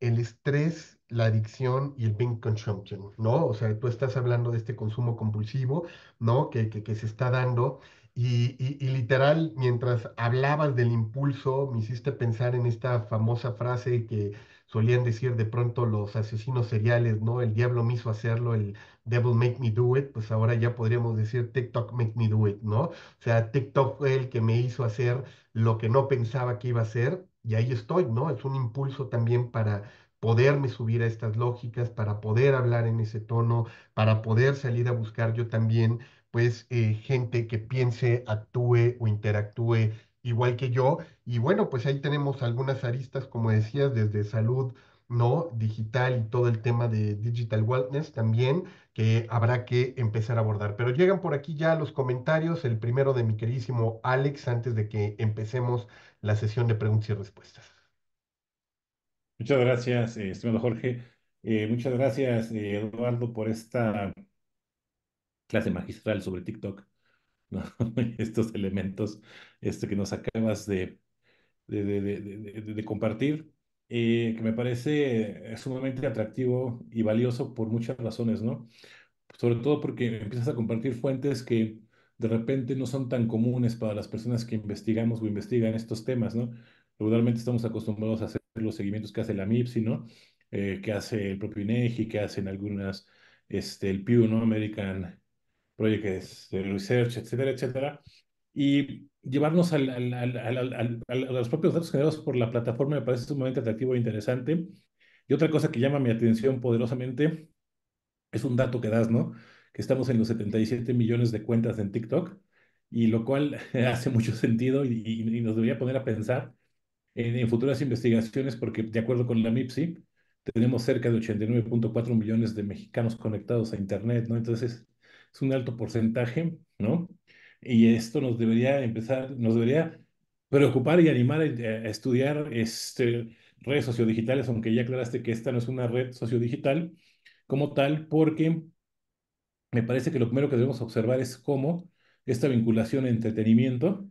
A: el estrés, la adicción y el binge consumption, ¿no? O sea, tú estás hablando de este consumo compulsivo, ¿no? Que, que, se está dando y, y, literal, mientras hablabas del impulso, me hiciste pensar en esta famosa frase que solían decir de pronto los asesinos seriales, ¿no? El diablo me hizo hacerlo, el devil make me do it, pues ahora ya podríamos decir TikTok make me do it, ¿no? O sea, TikTok fue el que me hizo hacer lo que no pensaba que iba a hacer y ahí estoy, ¿no? Es un impulso también para poderme subir a estas lógicas, para poder hablar en ese tono, para poder salir a buscar yo también, pues, eh, gente que piense, actúe o interactúe igual que yo. Y bueno, pues ahí tenemos algunas aristas, como decías, desde salud, ¿no? Digital y todo el tema de digital wellness también, que habrá que empezar a abordar. Pero llegan por aquí ya los comentarios, el primero de mi queridísimo Alex, antes de que empecemos la sesión de preguntas y respuestas.
B: Muchas gracias, eh, estimado Jorge. Eh, muchas gracias, eh, Eduardo, por esta clase magistral sobre TikTok. estos elementos este, que nos acabas de, de, compartir, eh, que me parece eh, sumamente atractivo y valioso por muchas razones, ¿no? Sobre todo porque empiezas a compartir fuentes que de repente no son tan comunes para las personas que investigamos o investigan estos temas, ¿no? Regularmente estamos acostumbrados a hacer los seguimientos que hace la MIPSI, ¿no? Eh, que hace el propio INEGI, e que hacen algunas, este, el Pew, ¿no? American de Research, etcétera, etcétera, y llevarnos al, al, al, a los propios datos generados por la plataforma me parece sumamente atractivo e interesante. Y otra cosa que llama mi atención poderosamente es un dato que das, ¿no? Que estamos en los 77 millones de cuentas en TikTok, y lo cual hace mucho sentido y, nos debería poner a pensar en, en, futuras investigaciones, porque de acuerdo con la MIPSI, tenemos cerca de 89.4 millones de mexicanos conectados a Internet, ¿no? Entonces, es un alto porcentaje, ¿no? Y esto nos debería empezar, nos debería preocupar y animar eh, a, estudiar este, redes sociodigitales, aunque ya aclaraste que esta no es una red sociodigital como tal, porque me parece que lo primero que debemos observar es cómo esta vinculación entretenimiento,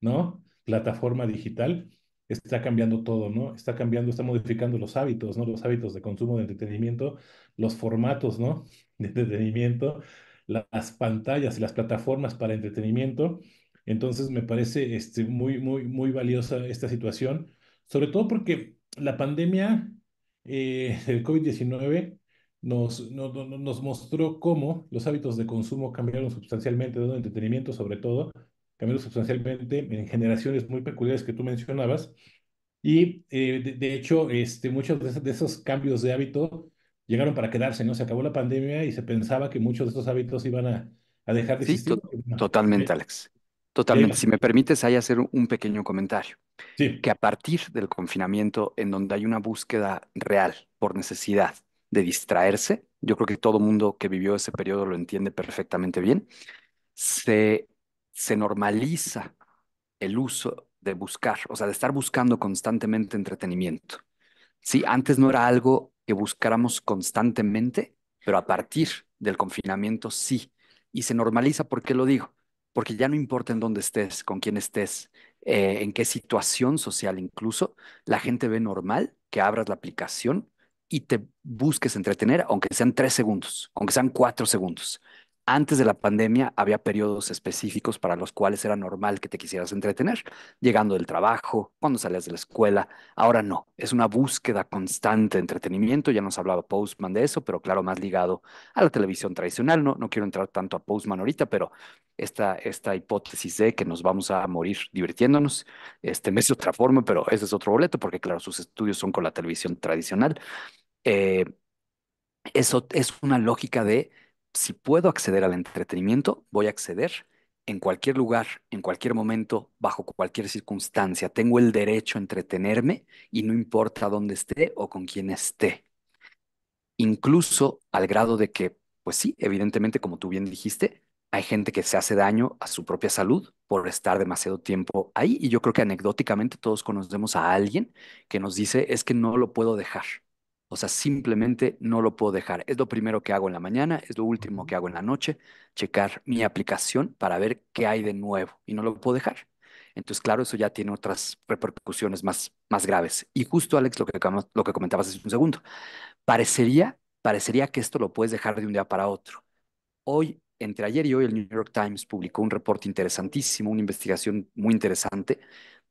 B: ¿no? Plataforma digital, está cambiando todo, ¿no? Está cambiando, está modificando los hábitos, ¿no? Los hábitos de consumo de entretenimiento, los formatos, ¿no? De entretenimiento, las pantallas y las plataformas para entretenimiento. Entonces me parece este, muy, muy, muy valiosa esta situación, sobre todo porque la pandemia, eh, COVID-19, nos, nos mostró cómo los hábitos de consumo cambiaron sustancialmente, de entretenimiento sobre todo, cambiando sustancialmente en generaciones muy peculiares que tú mencionabas. Y eh, de, hecho, este, muchos de, esos cambios de hábito llegaron para quedarse, ¿no? Se acabó la pandemia y se pensaba que muchos de esos hábitos iban a,
C: a dejar de existir. totalmente, eh, Alex. Totalmente. Eh, si me permites, ahí hacer un pequeño comentario. Que a partir del confinamiento, en donde hay una búsqueda real por necesidad de distraerse, yo creo que todo mundo que vivió ese periodo lo entiende perfectamente bien, se se normaliza el uso de buscar, o sea, de estar buscando constantemente entretenimiento. Sí, antes no era algo que buscáramos constantemente, pero a partir del confinamiento sí. Y se normaliza, ¿por qué lo digo? Porque ya no importa en dónde estés, con quién estés, eh, en qué situación social incluso, la gente ve normal que abras la aplicación y te busques entretener, aunque sean tres segundos, aunque sean cuatro segundos antes de la pandemia había periodos específicos para los cuales era normal que te quisieras entretener, llegando del trabajo, cuando salías de la escuela. Ahora no, es una búsqueda constante de entretenimiento. Ya nos hablaba Postman de eso, pero claro, más ligado a la televisión tradicional. No, no quiero entrar tanto a Postman ahorita, pero esta, esta hipótesis de que nos vamos a morir divirtiéndonos, este mes de otra forma, pero ese es otro boleto, porque claro, sus estudios son con la televisión tradicional. Eh, eso es una lógica de si puedo acceder al entretenimiento, voy a acceder en cualquier lugar, en cualquier momento, bajo cualquier circunstancia. Tengo el derecho a entretenerme y no importa dónde esté o con quién esté. Incluso al grado de que, pues sí, evidentemente, como tú bien dijiste, hay gente que se hace daño a su propia salud por estar demasiado tiempo ahí. Y yo creo que anecdóticamente todos conocemos a alguien que nos dice, es que no lo puedo dejar. O sea, simplemente no lo puedo dejar. Es lo primero que hago en la mañana, es lo último que hago en la noche, checar mi aplicación para ver qué hay de nuevo y no lo puedo dejar. Entonces, claro, eso ya tiene otras repercusiones más, más graves. Y justo, Alex, lo que, lo que comentabas hace un segundo, parecería, parecería que esto lo puedes dejar de un día para otro. Hoy, entre ayer y hoy, el New York Times publicó un reporte interesantísimo, una investigación muy interesante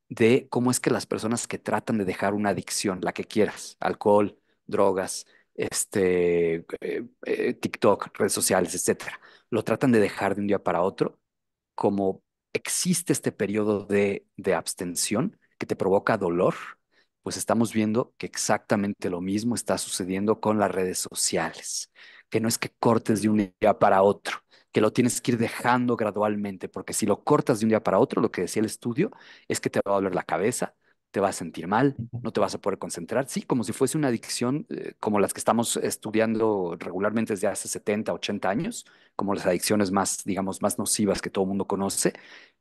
C: de cómo es que las personas que tratan de dejar una adicción, la que quieras, alcohol, drogas, este, eh, eh, TikTok, redes sociales, etcétera. Lo tratan de dejar de un día para otro, como existe este periodo de, de abstención que te provoca dolor, pues estamos viendo que exactamente lo mismo está sucediendo con las redes sociales, que no es que cortes de un día para otro, que lo tienes que ir dejando gradualmente, porque si lo cortas de un día para otro, lo que decía el estudio es que te va a doler la cabeza, te vas a sentir mal, no te vas a poder concentrar, sí, como si fuese una adicción eh, como las que estamos estudiando regularmente desde hace 70, 80 años, como las adicciones más, digamos, más nocivas que todo el mundo conoce,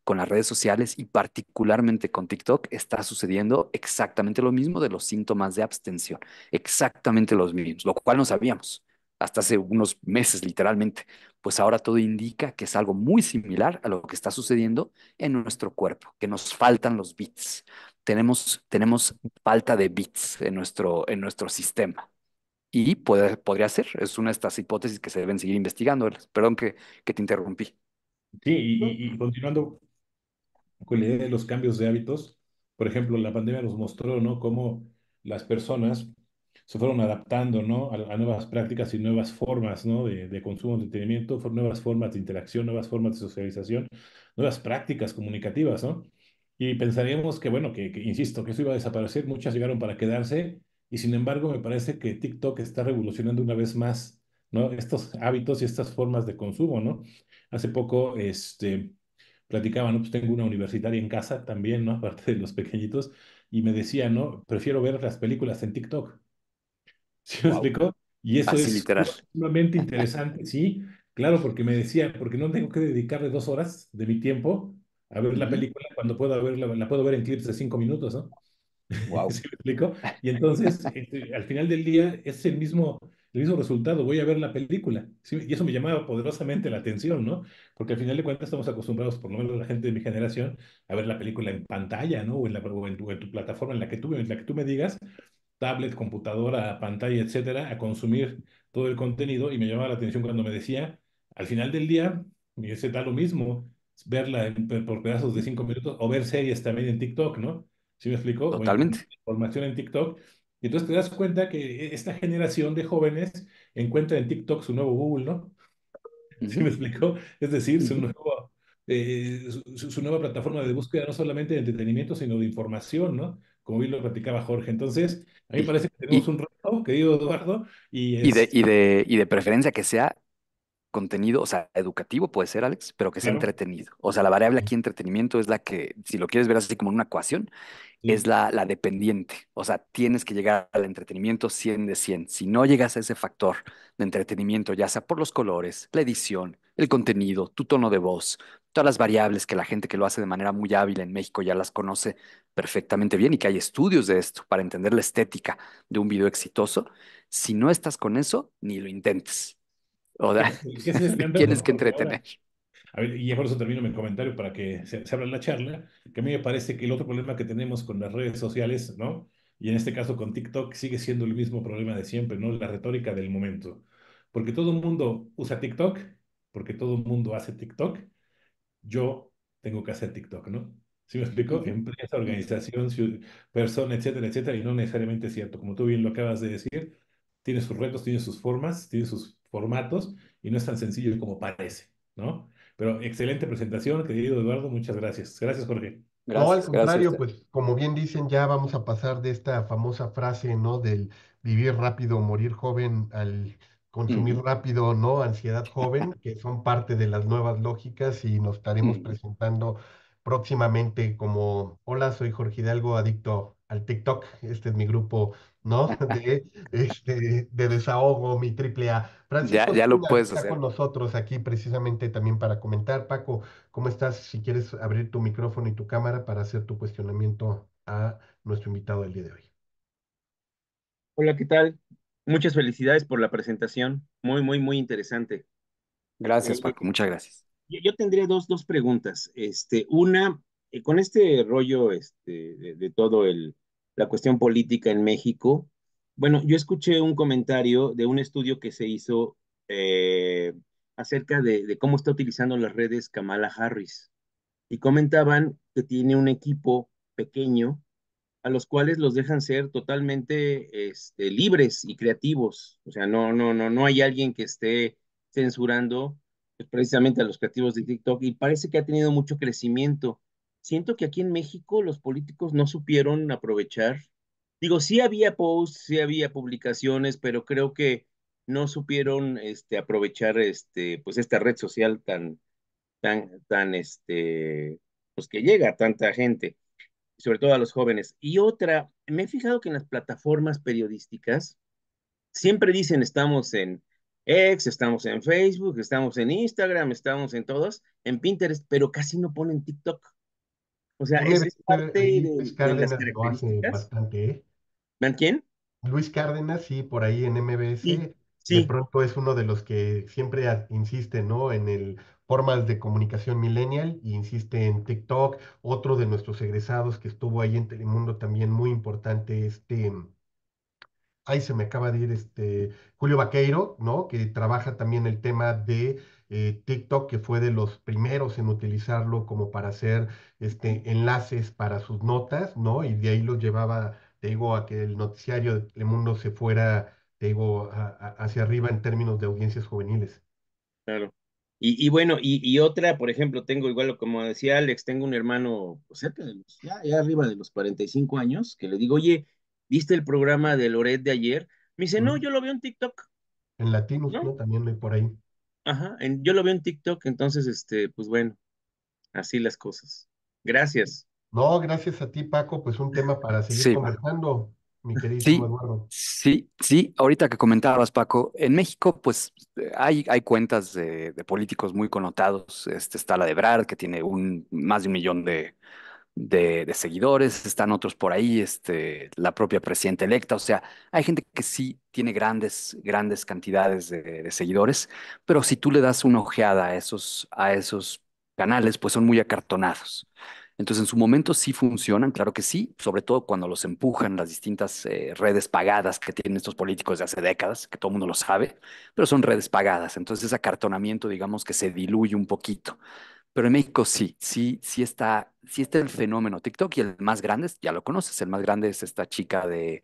C: con las redes sociales y particularmente con TikTok está sucediendo exactamente lo mismo de los síntomas de abstención, exactamente los mismos, lo cual no sabíamos hasta hace unos meses literalmente, pues ahora todo indica que es algo muy similar a lo que está sucediendo en nuestro cuerpo, que nos faltan los bits, tenemos, tenemos falta de bits en nuestro, en nuestro sistema. Y podría ser, es una de estas hipótesis que se deben seguir investigando. Perdón que, que te interrumpí. Sí, y, continuando
B: con la idea de los cambios de hábitos, por ejemplo, la pandemia nos mostró, ¿no? Cómo las personas se fueron adaptando, ¿no? A, nuevas prácticas y nuevas formas, ¿no? De, de, consumo, de entretenimiento, nuevas formas de interacción, nuevas formas de socialización, nuevas prácticas comunicativas, ¿no? Y pensaríamos que, bueno, que, insisto, que eso iba a desaparecer, muchas llegaron para quedarse, y sin embargo me parece que TikTok está revolucionando una vez más, ¿no? Estos hábitos y estas formas de consumo, ¿no? Hace poco, este, platicaba, ¿no? Pues tengo una universitaria en casa también, ¿no? Aparte de los pequeñitos, y me decía, ¿no? Prefiero ver las películas en TikTok. ¿Sí me explico? Y eso es sumamente interesante, sí, claro, porque me decía, porque no tengo que dedicarle dos horas de mi tiempo a ver la película cuando pueda verla, la puedo ver en clips de cinco minutos, ¿no? Wow. ¿Sí me explico? Y entonces, este, al final del día, es el mismo, el mismo resultado, voy a ver la película. Y eso me llamaba poderosamente la atención, ¿no? Porque al final de cuentas estamos acostumbrados, por lo menos la gente de mi generación, a ver la película en pantalla, ¿no? O en, la, o en, tu, plataforma en la, que tú, en la que tú me digas, tablet, computadora, pantalla, etcétera, a consumir todo el contenido. Y me llamaba la atención cuando me decía, al final del día, y ese da lo mismo, verla por pedazos de cinco minutos o ver series también en TikTok, ¿no? ¿Sí me explico? Totalmente. Información en TikTok. Y entonces te das cuenta que e-, esta generación de jóvenes encuentra en TikTok su nuevo Google, ¿no? ¿Sí me explico? Es decir, eh, su, nueva plataforma de búsqueda no solamente de entretenimiento, sino de información, ¿no? Como bien lo platicaba Jorge. Entonces, a mí me parece que tenemos un reto, querido Eduardo. y, de,
C: y de preferencia que sea contenido, o sea, educativo puede ser, Alex, pero que sea entretenido. O sea, la variable aquí entretenimiento es la que, si lo quieres ver así como en una ecuación, es la, la dependiente. O sea, tienes que llegar al entretenimiento 100 de 100. Si no llegas a ese factor de entretenimiento, ya sea por los colores, la edición, el contenido, tu tono de voz, todas las variables que la gente que lo hace de manera muy hábil en México ya las conoce perfectamente bien y que hay estudios de esto para entender la estética de un video exitoso, si no estás con eso, ni lo intentes. O tienes que entretener.
B: A ver, y por eso termino mi comentario para que se, abra la charla, que a mí me parece que el otro problema que tenemos con las redes sociales, ¿no? Y en este caso con TikTok sigue siendo el mismo problema de siempre, ¿no? La retórica del momento. Porque todo el mundo usa TikTok, porque todo el mundo hace TikTok, yo tengo que hacer TikTok, ¿no? ¿Sí me explico? Empresa, organización, persona, etcétera, etcétera, y no necesariamente es cierto. Como tú bien lo acabas de decir, tiene sus retos, tiene sus formas, tiene sus formatos y no es tan sencillo como parece, ¿no? Pero excelente presentación, querido Eduardo, muchas gracias. Gracias, Jorge.
A: Gracias, no, al contrario, pues como bien dicen, ya vamos a pasar de esta famosa frase, ¿no? Del vivir rápido, morir joven, al consumir rápido, ¿no? Ansiedad joven, que son parte de las nuevas lógicas y nos estaremos presentando próximamente como, hola, soy Jorge Hidalgo, adicto al TikTok. Este es mi grupo, ¿no? De, este, de desahogo, mi triple A. Francisco, ya, lo puedes está hacer. con nosotros aquí precisamente también para comentar. Paco, ¿cómo estás? Si quieres abrir tu micrófono y tu cámara para hacer tu cuestionamiento a nuestro invitado del día de hoy.
D: Hola, ¿qué tal? Muchas felicidades por la presentación. Muy, muy, muy interesante. Gracias, eh, eh, Paco. Muchas gracias. Yo, tendría dos, dos preguntas. Este, una, eh, con este rollo este, de, de todo el, la cuestión política en México, bueno, yo escuché un comentario de un estudio que se hizo eh, acerca de, cómo está utilizando las redes Kamala Harris. Y comentaban que tiene un equipo pequeño a los cuales los dejan ser totalmente este, libres y creativos. O sea, no, no, no, hay alguien que esté censurando pues, precisamente a los creativos de TikTok y parece que ha tenido mucho crecimiento siento que aquí en México los políticos no supieron aprovechar. Digo, sí había posts, sí había publicaciones, pero creo que no supieron este, aprovechar este, pues esta red social tan, tan, tan, este, pues que llega a tanta gente, sobre todo a los jóvenes. Y otra, me he fijado que en las plataformas periodísticas siempre dicen estamos en X, estamos en Facebook, estamos en Instagram, estamos en todas, en Pinterest, pero casi no ponen TikTok.
A: O sea, Luis Cárdenas bastante, ¿eh? quién? Luis Cárdenas, sí, por ahí en MBS. Sí, De pronto es uno de los que siempre insiste, ¿no? En el formas de comunicación millennial y insiste en TikTok. Otro de nuestros egresados que estuvo ahí en Telemundo también muy importante, este, ahí se me acaba de ir, este, Julio Vaqueiro, ¿no? Que trabaja también el tema de eh, TikTok, que fue de los primeros en utilizarlo como para hacer este, enlaces para sus notas, ¿no? Y de ahí lo llevaba, te digo, a que el noticiario de mundo se fuera, te digo, hacia arriba en términos de audiencias juveniles.
D: Claro. Y, y bueno, y, otra, por ejemplo, tengo igual, como decía Alex, tengo un hermano cerca ya, ya arriba de los 45 años, que le digo, oye, ¿viste el programa de Loret de ayer? Me dice, no, yo lo veo en TikTok. En latino
A: ¿no? También También eh, por ahí.
D: Ajá, yo lo veo en TikTok, entonces, este, pues bueno, así las cosas.
C: Gracias.
A: No, gracias a ti, Paco, pues un tema para seguir sí. conversando, mi querido Eduardo.
C: Sí, sí, ahorita que comentabas, Paco, en México, pues eh, hay, hay cuentas de, políticos muy connotados. Este está la de Brad, que tiene un, más de un millón de, de, seguidores, están otros por ahí, este, la propia presidenta electa, o sea, hay gente que sí tiene grandes, grandes cantidades de, seguidores, pero si tú le das una ojeada a esos, a esos canales, pues son muy acartonados. Entonces, en su momento sí funcionan, claro que sí, sobre todo cuando los empujan las distintas eh, redes pagadas que tienen estos políticos de hace décadas, que todo el mundo lo sabe, pero son redes pagadas. Entonces, ese acartonamiento, digamos que se diluye un poquito. Pero en México sí, sí, sí está, sí está el fenómeno TikTok y el más grande, ya lo conoces, el más grande es esta chica de,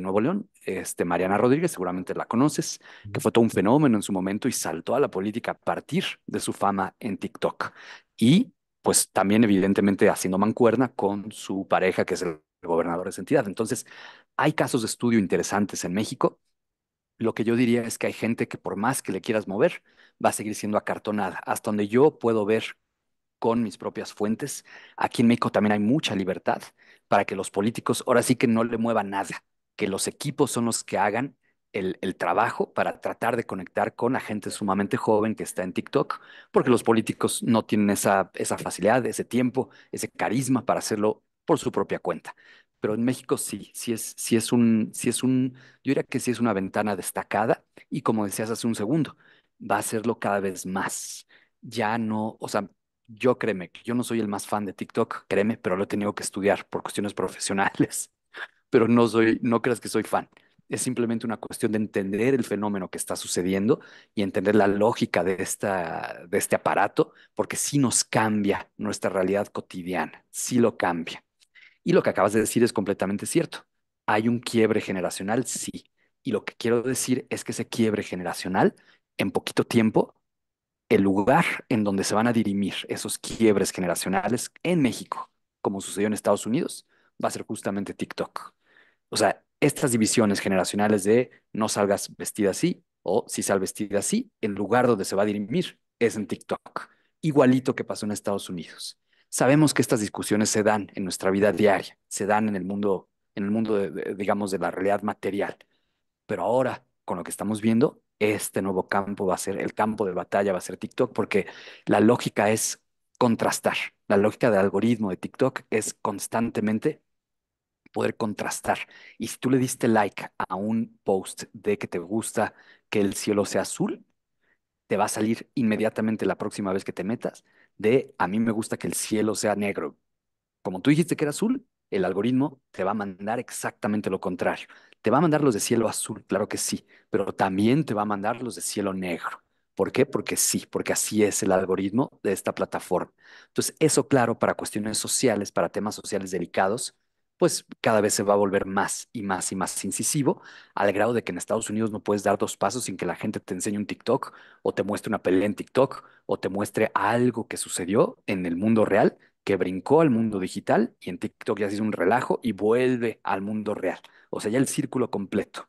C: Nuevo León, este, Mariana Rodríguez, seguramente la conoces, que fue todo un fenómeno en su momento y saltó a la política a partir de su fama en TikTok. Y pues también evidentemente haciendo mancuerna con su pareja, que es el gobernador de esa entidad. Entonces, hay casos de estudio interesantes en México lo que yo diría es que hay gente que por más que le quieras mover, va a seguir siendo acartonada. Hasta donde yo puedo ver con mis propias fuentes, aquí en México también hay mucha libertad para que los políticos ahora sí que no le muevan nada, que los equipos son los que hagan el, trabajo para tratar de conectar con la gente sumamente joven que está en TikTok, porque los políticos no tienen esa facilidad, ese tiempo, ese carisma para hacerlo por su propia cuenta pero en México sí, sí es, es un, si es un, yo diría que sí es una ventana destacada y como decías hace un segundo, va a serlo cada vez más. Ya no, o sea, yo créeme, yo no soy el más fan de TikTok, créeme, pero lo he tenido que estudiar por cuestiones profesionales, pero no soy, no creas que soy fan. Es simplemente una cuestión de entender el fenómeno que está sucediendo y entender la lógica de, esta, de este aparato, porque sí nos cambia nuestra realidad cotidiana, sí lo cambia. Y lo que acabas de decir es completamente cierto. Hay un quiebre generacional, sí. Y lo que quiero decir es que ese quiebre generacional, en poquito tiempo, el lugar en donde se van a dirimir esos quiebres generacionales en México, como sucedió en Estados Unidos, va a ser justamente TikTok. O sea, estas divisiones generacionales de no salgas vestida así o si sal vestida así, el lugar donde se va a dirimir es en TikTok, igualito que pasó en Estados Unidos. Sabemos que estas discusiones se dan en nuestra vida diaria, se dan en el mundo, en el mundo de, digamos, de la realidad material. Pero ahora, con lo que estamos viendo, este nuevo campo va a ser, el campo de batalla va a ser TikTok, porque la lógica es contrastar. La lógica del algoritmo de TikTok es constantemente poder contrastar. Y si tú le diste like a un post de que te gusta que el cielo sea azul, te va a salir inmediatamente la próxima vez que te metas de a mí me gusta que el cielo sea negro. Como tú dijiste que era azul, el algoritmo te va a mandar exactamente lo contrario. Te va a mandar los de cielo azul, claro que sí, pero también te va a mandar los de cielo negro. ¿Por qué? Porque sí, porque así es el algoritmo de esta plataforma. Entonces, eso claro para cuestiones sociales, para temas sociales delicados, pues cada vez se va a volver más y más y más incisivo, al grado de que en Estados Unidos no puedes dar dos pasos sin que la gente te enseñe un TikTok o te muestre una pelea en TikTok o te muestre algo que sucedió en el mundo real que brincó al mundo digital y en TikTok ya se hizo un relajo y vuelve al mundo real. O sea, ya el círculo completo.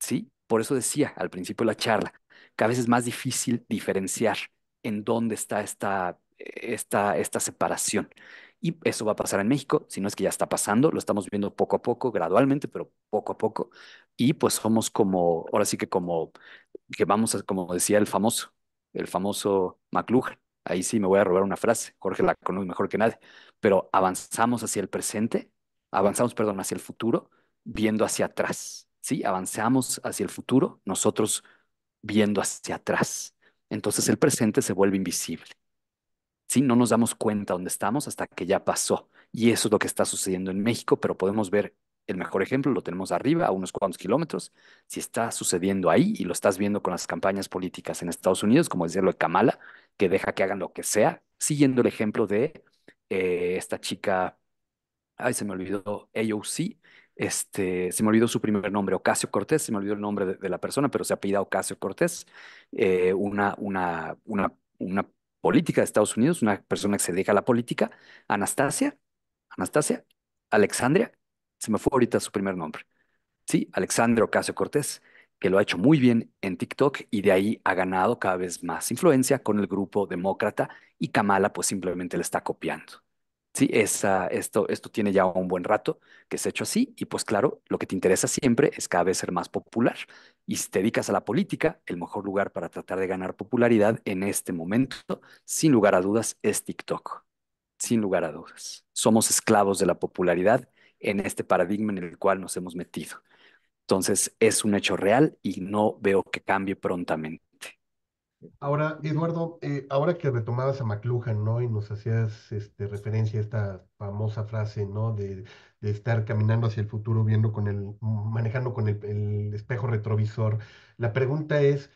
C: ¿Sí? Por eso decía al principio de la charla, cada vez es más difícil diferenciar en dónde está esta, esta, esta separación. Y eso va a pasar en México, si no es que ya está pasando, lo estamos viendo poco a poco, gradualmente, pero poco a poco. Y pues somos como, ahora sí que como, que vamos como decía el famoso, el famoso McLuhan, ahí sí me voy a robar una frase, Jorge la conoce mejor que nadie, pero avanzamos hacia el presente, avanzamos, perdón, hacia el futuro, viendo hacia atrás, ¿sí? Avanzamos hacia el futuro, nosotros viendo hacia atrás. Entonces el presente se vuelve invisible. ¿sí? No nos damos cuenta dónde estamos hasta que ya pasó. Y eso es lo que está sucediendo en México, pero podemos ver el mejor ejemplo, lo tenemos arriba, a unos cuantos kilómetros. Si está sucediendo ahí y lo estás viendo con las campañas políticas en Estados Unidos, como decía lo de Kamala, que deja que hagan lo que sea, siguiendo el ejemplo de eh, esta chica, ay, se me olvidó, AOC, este, se me olvidó su primer nombre, Ocasio Cortés, se me olvidó el nombre de, la persona, pero se apellida Ocasio Cortés, eh, una, una, una, una política de Estados Unidos, una persona que se dedica a la política, Anastasia, Anastasia, Alexandria, se me fue ahorita su primer nombre, ¿sí? Alexandria Ocasio Cortés, que lo ha hecho muy bien en TikTok y de ahí ha ganado cada vez más influencia con el grupo demócrata y Kamala pues simplemente le está copiando. Sí, esa, esto, esto tiene ya un buen rato que es hecho así y pues claro, lo que te interesa siempre es cada vez ser más popular. Y si te dedicas a la política, el mejor lugar para tratar de ganar popularidad en este momento, sin lugar a dudas, es TikTok. Sin lugar a dudas. Somos esclavos de la popularidad en este paradigma en el cual nos hemos metido. Entonces, es un hecho real y no veo que cambie prontamente.
A: Ahora, Eduardo, eh, ahora que retomabas a McLuhan, ¿no? Y nos hacías este, referencia a esta famosa frase, ¿no? De, de estar caminando hacia el futuro, viendo con el, manejando con el, espejo retrovisor. La pregunta es,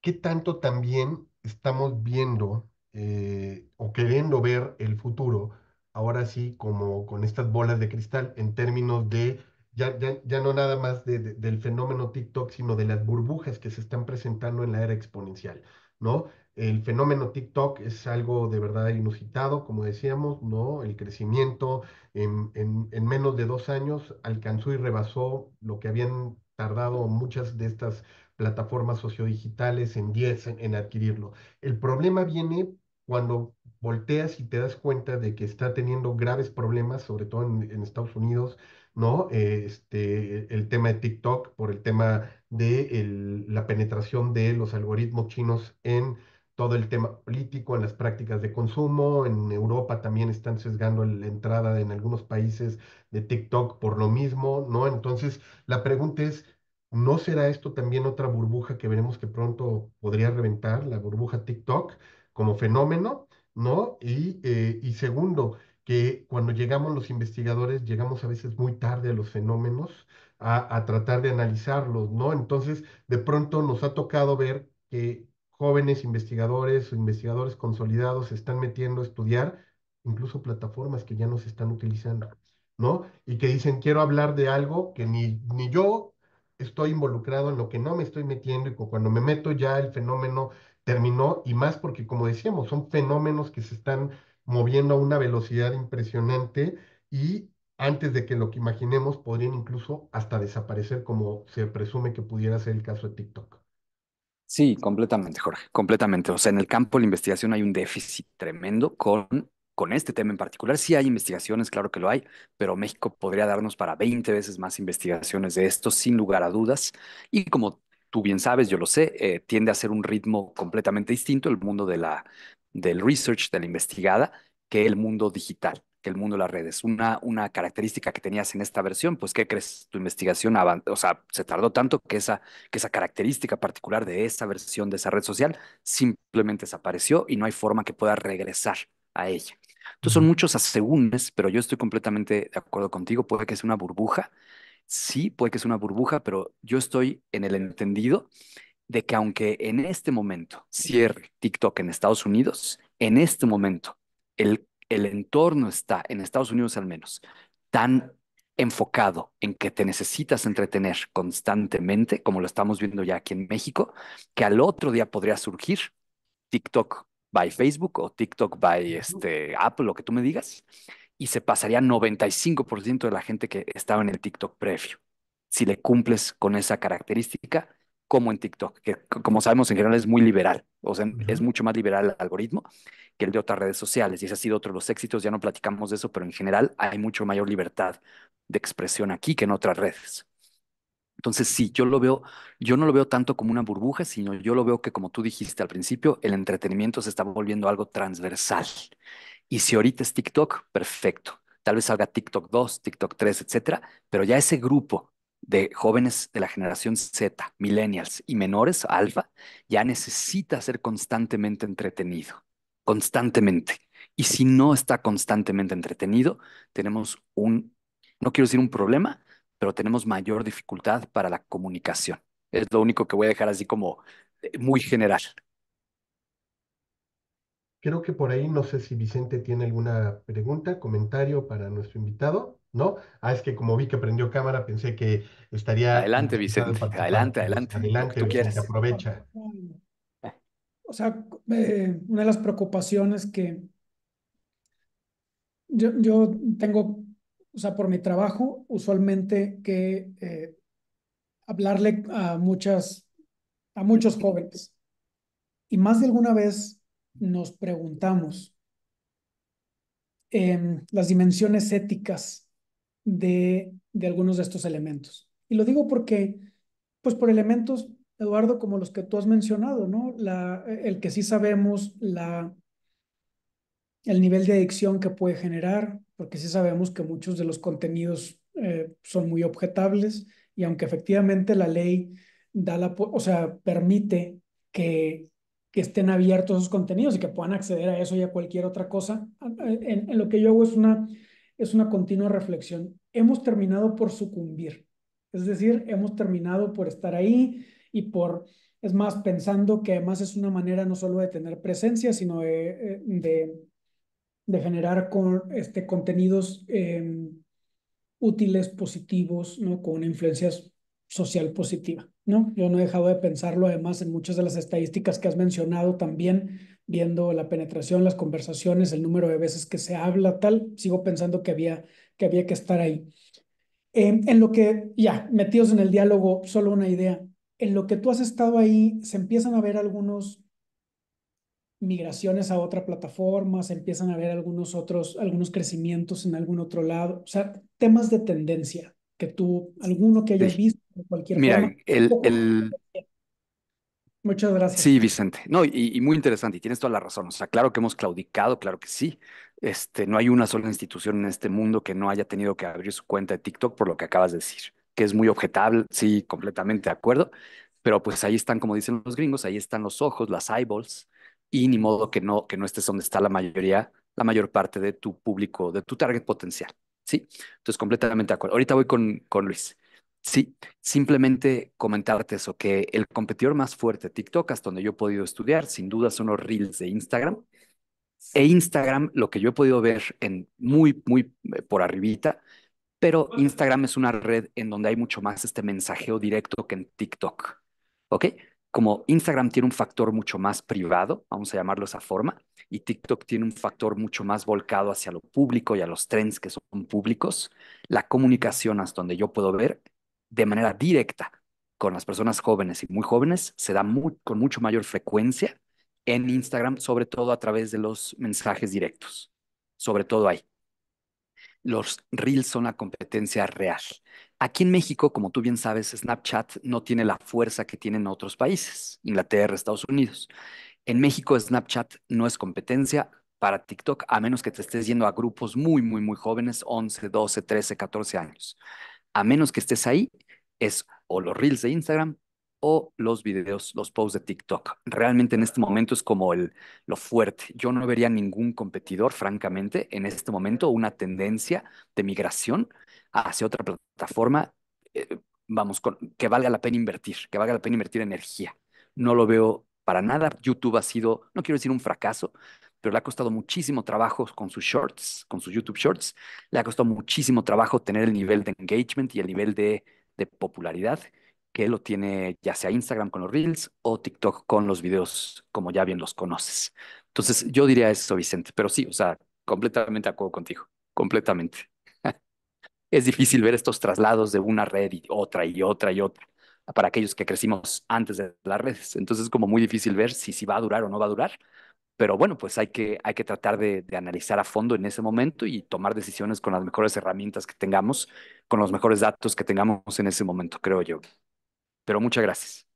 A: ¿qué tanto también estamos viendo eh, o queriendo ver el futuro, ahora sí, como con estas bolas de cristal, en términos de ya, ya, no nada más del fenómeno TikTok, sino de las burbujas que se están presentando en la era exponencial. ¿no? El fenómeno TikTok es algo de verdad inusitado, como decíamos, ¿no? El crecimiento en, menos de dos años alcanzó y rebasó lo que habían tardado muchas de estas plataformas sociodigitales en 10 en, adquirirlo. El problema viene cuando volteas y te das cuenta de que está teniendo graves problemas, sobre todo en Estados Unidos, ¿no? Este, el tema de TikTok por el tema de la penetración de los algoritmos chinos en todo el tema político, en las prácticas de consumo. En Europa también están sesgando la entrada en algunos países de TikTok por lo mismo, ¿no? Entonces, la pregunta es, ¿no será esto también otra burbuja que veremos que pronto podría reventar, la burbuja TikTok como fenómeno, ¿no? Y, eh, y segundo, que cuando llegamos los investigadores, llegamos a veces muy tarde a los fenómenos, a, tratar de analizarlos, ¿no? Entonces, de pronto nos ha tocado ver que jóvenes investigadores o investigadores consolidados se están metiendo a estudiar incluso plataformas que ya no se están utilizando, ¿no? Y que dicen, quiero hablar de algo que ni, ni yo estoy involucrado, en lo que no me estoy metiendo, y cuando me meto ya el fenómeno terminó, y más porque, como decíamos, son fenómenos que se están moviendo a una velocidad impresionante y antes de que lo que imaginemos podrían incluso hasta desaparecer como se presume que pudiera ser el caso de TikTok.
C: Sí, completamente, Jorge, completamente. O sea, en el campo de la investigación hay un déficit tremendo con, con este tema en particular. Sí hay investigaciones, claro que lo hay, pero México podría darnos para 20 veces más investigaciones de esto, sin lugar a dudas. Y como tú bien sabes, yo lo sé, eh, tiende a ser un ritmo completamente distinto el mundo de la, del research, de la investigada, que el mundo digital, que el mundo de las redes. Una, una característica que tenías en esta versión, pues, ¿qué crees? Tu investigación o sea, se tardó tanto que esa, que esa característica particular de esa versión de esa red social simplemente desapareció y no hay forma que pueda regresar a ella. Entonces son muchos asegúnes, pero yo estoy completamente de acuerdo contigo, puede que sea una burbuja, sí, puede que sea una burbuja, pero yo estoy en el entendido de que aunque en este momento cierre TikTok en Estados Unidos, en este momento el, entorno está, en Estados Unidos al menos, tan enfocado en que te necesitas entretener constantemente, como lo estamos viendo ya aquí en México, que al otro día podría surgir TikTok by Facebook o TikTok by este, Apple, lo que tú me digas, y se pasaría 95% de la gente que estaba en el TikTok previo, si le cumples con esa característica como en TikTok, que como sabemos en general es muy liberal, o sea, es mucho más liberal el algoritmo que el de otras redes sociales, y ese ha sido otro de los éxitos, ya no platicamos de eso, pero en general hay mucho mayor libertad de expresión aquí que en otras redes. Entonces, sí, yo lo veo, yo no lo veo tanto como una burbuja, sino yo lo veo que, como tú dijiste al principio, el entretenimiento se está volviendo algo transversal. Y si ahorita es TikTok, perfecto. Tal vez salga TikTok 2, TikTok 3, etcétera, pero ya ese grupo de jóvenes de la generación Z, millennials y menores, alfa, ya necesita ser constantemente entretenido, constantemente. Y si no está constantemente entretenido, tenemos un, no quiero decir un problema, pero tenemos mayor dificultad para la comunicación. Es lo único que voy a dejar así como eh, muy general.
A: Creo que por ahí, no sé si Vicente tiene alguna pregunta, comentario para nuestro invitado. ¿no? Ah, es que como vi que prendió cámara, pensé que estaría... Adelante, Vicente, adelante, adelante. Adelante, aprovecha.
E: O sea, eh, una de las preocupaciones que yo, tengo, o sea, por mi trabajo, usualmente que eh, hablarle a muchas, a muchos jóvenes. Y más de alguna vez nos preguntamos em, las dimensiones éticas de, algunos de estos elementos. Y lo digo porque, pues por elementos, Eduardo, como los que tú has mencionado, ¿no? La, el que sí sabemos la, el nivel de adicción que puede generar, porque sí sabemos que muchos de los contenidos eh, son muy objetables y aunque efectivamente la ley da la, o sea, permite que, que estén abiertos esos contenidos y que puedan acceder a eso y a cualquier otra cosa, en lo que yo hago es una es una continua reflexión. Hemos terminado por sucumbir, es decir, hemos terminado por estar ahí y por, es más, pensando que además es una manera no solo de tener presencia, sino de, eh, generar con, este, contenidos em, útiles, positivos, ¿no? con una influencia social positiva. ¿no? Yo no he dejado de pensarlo, además, en muchas de las estadísticas que has mencionado también viendo la penetración, las conversaciones, el número de veces que se habla, tal, sigo pensando que había que, había que estar ahí. Em, en lo que, ya, metidos en el diálogo, solo una idea, en lo que tú has estado ahí, se empiezan a ver algunos migraciones a otra plataforma, se empiezan a ver algunos otros, algunos crecimientos en algún otro lado, o sea, temas de tendencia que tú, alguno que hayas visto, en cualquier Mira,
C: el, el, Muchas gracias. Sí, Vicente. No, y, muy interesante, y tienes toda la razón. O sea, claro que hemos claudicado, claro que sí. Este, no hay una sola institución en este mundo que no haya tenido que abrir su cuenta de TikTok por lo que acabas de decir, que es muy objetable, sí, completamente de acuerdo. Pero pues ahí están, como dicen los gringos, ahí están los ojos, las eyeballs, y ni modo que no, que no estés donde está la mayoría, la mayor parte de tu público, de tu target potencial. Sí, entonces completamente de acuerdo. Ahorita voy con Luis. Sí, simplemente comentarte eso, que el competidor más fuerte, TikTok, hasta donde yo he podido estudiar, sin duda son los reels de Instagram. E Instagram, lo que yo he podido ver en muy, muy eh, por arribita, pero Instagram es una red en donde hay mucho más este mensajeo directo que en TikTok. ¿Ok? Como Instagram tiene un factor mucho más privado, vamos a llamarlo esa forma, y TikTok tiene un factor mucho más volcado hacia lo público y a los trends que son públicos, la comunicación hasta donde yo puedo ver de manera directa con las personas jóvenes y muy jóvenes se da con mucho mayor frecuencia en Instagram, sobre todo a través de los mensajes directos, sobre todo ahí. Los reels son la competencia real. Aquí en México, como tú bien sabes, Snapchat no tiene la fuerza que tienen otros países, Inglaterra, Estados Unidos. En México, Snapchat no es competencia para TikTok, a menos que te estés yendo a grupos muy, muy, muy jóvenes, 11, 12, 13, 14 años a menos que estés ahí, es o los reels de Instagram o los videos, los posts de TikTok. Realmente en este momento es como el, lo fuerte. Yo no vería ningún competidor, francamente, en este momento, una tendencia de migración hacia otra plataforma, eh, vamos, con, que valga la pena invertir, que valga la pena invertir energía. No lo veo para nada. YouTube ha sido, no quiero decir un fracaso, pero le ha costado muchísimo trabajo con sus shorts, con sus YouTube shorts, le ha costado muchísimo trabajo tener el nivel de engagement y el nivel de, popularidad que lo tiene ya sea Instagram con los reels o TikTok con los videos, como ya bien los conoces. Entonces, yo diría eso, Vicente, pero sí, o sea, completamente acuerdo contigo, completamente. es difícil ver estos traslados de una red y otra y otra y otra para aquellos que crecimos antes de las redes. Entonces, es como muy difícil ver si, si va a durar o no va a durar, pero bueno, pues hay que, hay que tratar de, analizar a fondo en ese momento y tomar decisiones con las mejores herramientas que tengamos, con los mejores datos que tengamos en ese momento, creo yo. Pero muchas gracias.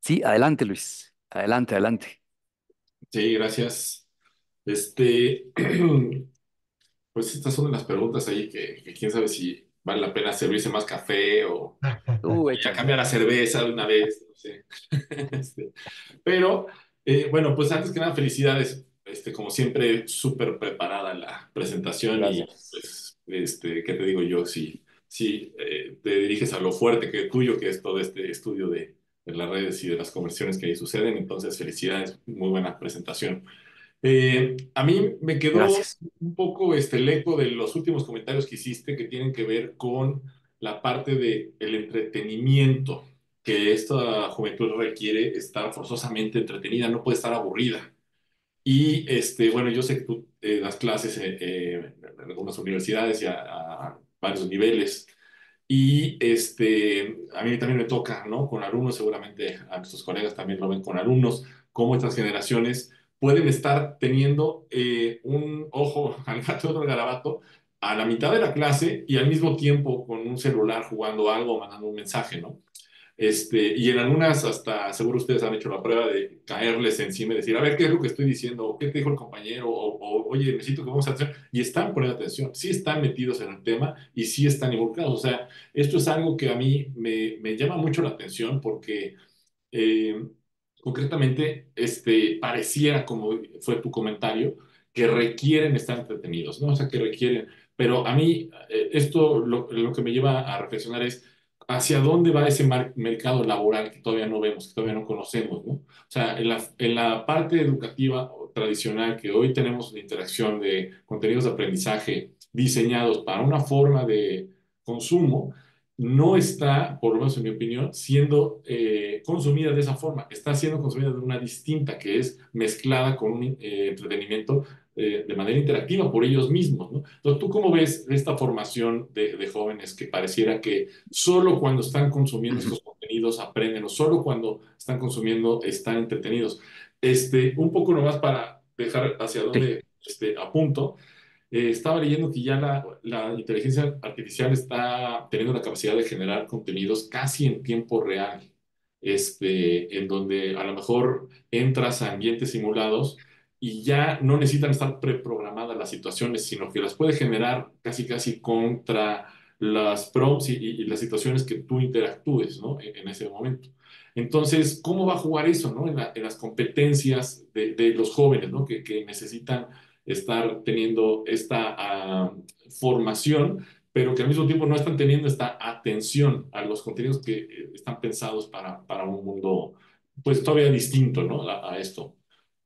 C: Sí, adelante, Luis. Adelante, adelante. Sí, gracias. Este, pues estas
F: son las preguntas ahí que, quién sabe si vale la pena servirse más café o,
E: uh,
F: cambiar a cerveza de una vez, este, pero eh, bueno, pues antes que nada, felicidades. Este, como siempre, súper preparada la presentación. Y, pues, este, ¿qué te digo yo? Si, si eh, te diriges a lo fuerte que tuyo, que es todo este estudio de, las redes y de las conversiones que ahí suceden, entonces felicidades, muy buena presentación. Eh, a mí me quedó un poco este, el eco de los últimos comentarios que hiciste que tienen que ver con la parte del el entretenimiento que esta juventud requiere estar forzosamente entretenida, no puede estar aburrida. Y este, bueno, yo sé que tú eh, das clases eh, eh, en algunas universidades y a, varios niveles. Y este, a mí también me toca, ¿no? Con alumnos, seguramente a nuestros colegas también lo ven con alumnos, cómo estas generaciones pueden estar teniendo un ojo al gato otro al garabato a la mitad de la clase y al mismo tiempo con un celular jugando algo, mandando un mensaje, ¿no? Este, y en algunas hasta, seguro ustedes han hecho la prueba de caerles encima y decir, a ver, ¿qué es lo que estoy diciendo? ¿O qué te dijo el compañero? O, oye, necesito que vamos a hacer. Y están poniendo atención, sí están metidos en el tema y sí están involucrados. O sea, esto es algo que a mí me, llama mucho la atención porque eh, concretamente este, pareciera, como fue tu comentario, que requieren estar entretenidos, ¿no? O sea, que requieren. Pero a mí eh, esto lo que me lleva a reflexionar es hacia dónde va ese mercado laboral que todavía no vemos, que todavía no conocemos, ¿no? O sea, en la, parte educativa tradicional que hoy tenemos una interacción de contenidos de aprendizaje diseñados para una forma de consumo, no está, por lo menos en mi opinión, siendo eh, consumida de esa forma, está siendo consumida de una distinta que es mezclada con un eh, entretenimiento eh, de manera interactiva por ellos mismos. ¿no? Entonces, ¿tú cómo ves esta formación de, jóvenes que pareciera que solo cuando están consumiendo estos contenidos aprenden o solo cuando están consumiendo están entretenidos? Este, un poco nomás para dejar hacia dónde este, apunto. Eh, estaba leyendo que ya la, la, inteligencia artificial está teniendo la capacidad de generar contenidos casi en tiempo real, este, en donde a lo mejor entras a ambientes simulados y ya no necesitan estar preprogramadas las situaciones, sino que las puede generar casi casi contra las prompts y, las situaciones que tú interactúes ¿no? E, en, ese momento. Entonces, ¿cómo va a jugar eso ¿no? en, las competencias de, los jóvenes ¿no? que, que, necesitan estar teniendo esta formación, pero que al mismo tiempo no están teniendo esta atención a los contenidos que eh, están pensados para, para un mundo pues todavía distinto ¿no? a esto?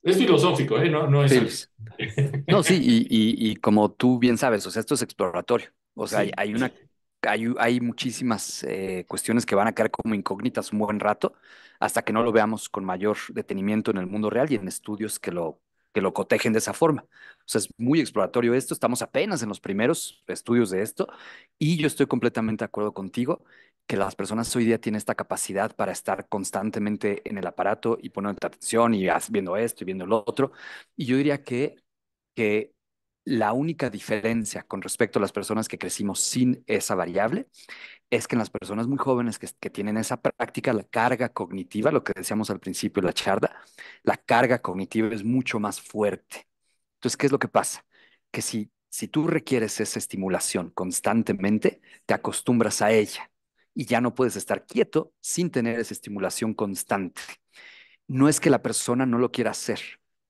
F: Es filosófico, ¿eh? No, es. Sí. No, sí,
C: y, y, y, como tú bien sabes, o sea, esto es exploratorio. O sea, hay, una. Hay, hay muchísimas eh, cuestiones que van a quedar como incógnitas un buen rato hasta que no lo veamos con mayor detenimiento en el mundo real y en estudios que lo, que lo cotejen de esa forma. O sea, es muy exploratorio esto, estamos apenas en los primeros estudios de esto y yo estoy completamente de acuerdo contigo que las personas hoy día tienen esta capacidad para estar constantemente en el aparato y poniendo atención y viendo esto y viendo lo otro. Y yo diría que, que la única diferencia con respecto a las personas que crecimos sin esa variable es que en las personas muy jóvenes que, que, tienen esa práctica, la carga cognitiva, lo que decíamos al principio la charla, la carga cognitiva es mucho más fuerte. Entonces, ¿qué es lo que pasa? Que si tú requieres esa estimulación constantemente, te acostumbras a ella y ya no puedes estar quieto sin tener esa estimulación constante. No es que la persona no lo quiera hacer,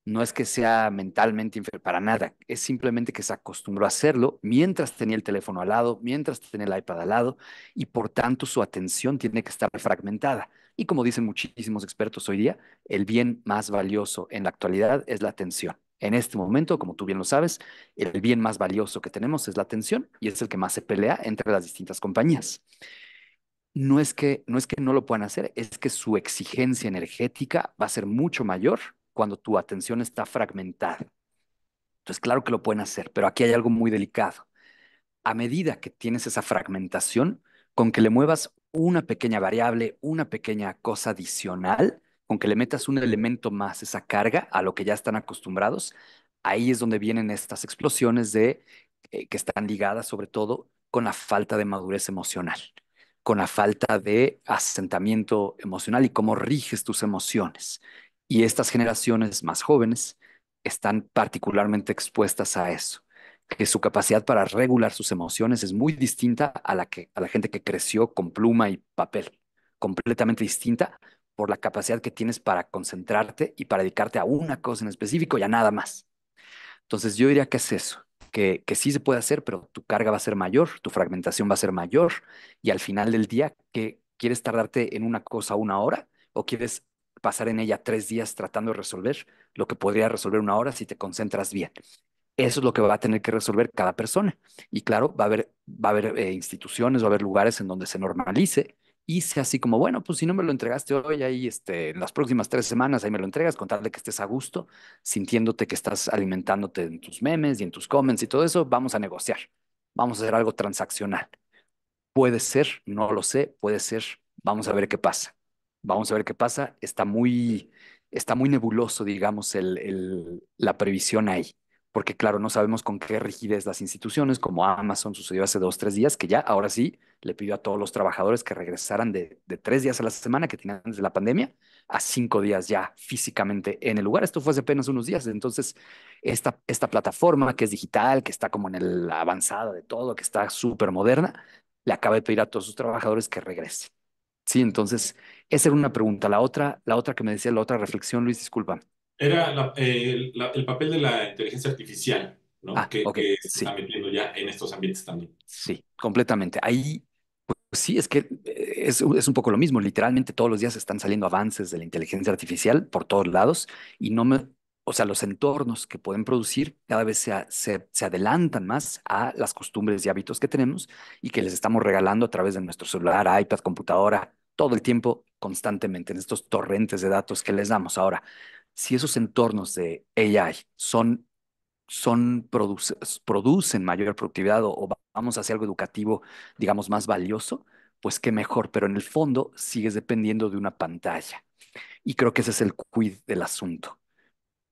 C: no es que sea mentalmente inferior para nada, es simplemente que se acostumbró a hacerlo mientras tenía el teléfono al lado, mientras tenía el iPad al lado y por tanto su atención tiene que estar fragmentada. Y como dicen muchísimos expertos hoy día, el bien más valioso en la actualidad es la atención. En este momento, como tú bien lo sabes, el bien más valioso que tenemos es la atención y es el que más se pelea entre las distintas compañías no es que no, es que no lo puedan hacer, es que su exigencia energética va a ser mucho mayor cuando tu atención está fragmentada. Entonces, claro que lo pueden hacer, pero aquí hay algo muy delicado. A medida que tienes esa fragmentación, con que le muevas una pequeña variable, una pequeña cosa adicional, con que le metas un elemento más, esa carga a lo que ya están acostumbrados, ahí es donde vienen estas explosiones de eh, que están ligadas sobre todo con la falta de madurez emocional con la falta de asentamiento emocional y cómo riges tus emociones. Y estas generaciones más jóvenes están particularmente expuestas a eso, que su capacidad para regular sus emociones es muy distinta a la, que, a la gente que creció con pluma y papel, completamente distinta por la capacidad que tienes para concentrarte y para dedicarte a una cosa en específico y a nada más. Entonces yo diría que es eso que, sí se puede hacer, pero tu carga va a ser mayor, tu fragmentación va a ser mayor y al final del día, qué ¿quieres tardarte en una cosa una hora o quieres pasar en ella tres días tratando de resolver lo que podría resolver una hora si te concentras bien? Eso es lo que va a tener que resolver cada persona. Y claro, va a haber, va a haber eh, instituciones, va a haber lugares en donde se normalice hice así como, bueno, pues si no me lo entregaste hoy, ahí este, en las próximas tres semanas, ahí me lo entregas, con tal de que estés a gusto, sintiéndote que estás alimentándote en tus memes y en tus comments y todo eso, vamos a negociar, vamos a hacer algo transaccional. Puede ser, no lo sé, puede ser, vamos a ver qué pasa. Vamos a ver qué pasa, está muy, está muy nebuloso, digamos, el, el, la previsión ahí porque claro, no sabemos con qué rigidez las instituciones, como Amazon sucedió hace dos, tres días, que ya ahora sí le pidió a todos los trabajadores que regresaran de, tres días a la semana que tenían desde la pandemia a cinco días ya físicamente en el lugar. Esto fue hace apenas unos días. Entonces, esta, esta plataforma que es digital, que está como en el, la avanzada de todo, que está súper moderna, le acaba de pedir a todos sus trabajadores que regresen. Sí, entonces, esa era una pregunta. La otra, la otra que me decía, la otra reflexión, Luis, disculpa.
B: Era
F: el papel de la inteligencia artificial, ¿no? Ah, que, que, se está metiendo ya en estos ambientes también.
C: Sí, completamente. Ahí, pues sí, es que eh, es, un poco lo mismo. Literalmente todos los días están saliendo avances de la inteligencia artificial por todos lados y no me... O sea, los entornos que pueden producir cada vez se, se, se adelantan más a las costumbres y hábitos que tenemos y que les estamos regalando a través de nuestro celular, iPad, computadora, todo el tiempo, constantemente, en estos torrentes de datos que les damos. Ahora, si esos entornos de AI son, producen mayor productividad o, vamos vamos hacia algo educativo, digamos, más valioso, pues qué mejor, pero en el fondo sigues dependiendo de una pantalla. Y creo que ese es el quid del asunto.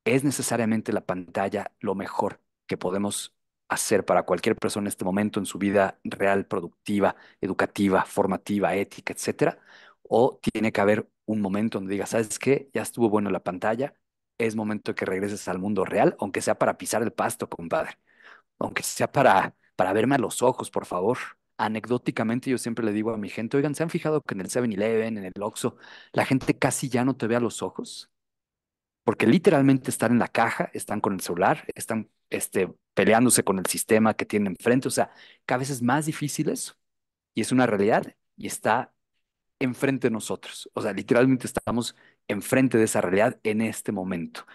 C: ¿Es necesariamente la pantalla lo mejor que podemos hacer para cualquier persona en este momento en su vida real, productiva, educativa, formativa, ética, etcétera? ¿O tiene que haber un momento donde digas, ¿sabes qué? Ya estuvo bueno la pantalla, es momento que regreses al mundo real, aunque sea para pisar el pasto, compadre, aunque sea para, para verme a los ojos, por favor. Anecdóticamente yo siempre le digo a mi gente, oigan, ¿se han fijado que en el 7-Eleven, en el Oxxo, la gente casi ya no te ve a los ojos? Porque literalmente están en la caja, están con el celular, están este, peleándose con el sistema que tienen enfrente, o sea, cada vez es más difícil eso. Y es una realidad y está enfrente de nosotros. O sea, literalmente estamos enfrente de esa realidad en este momento.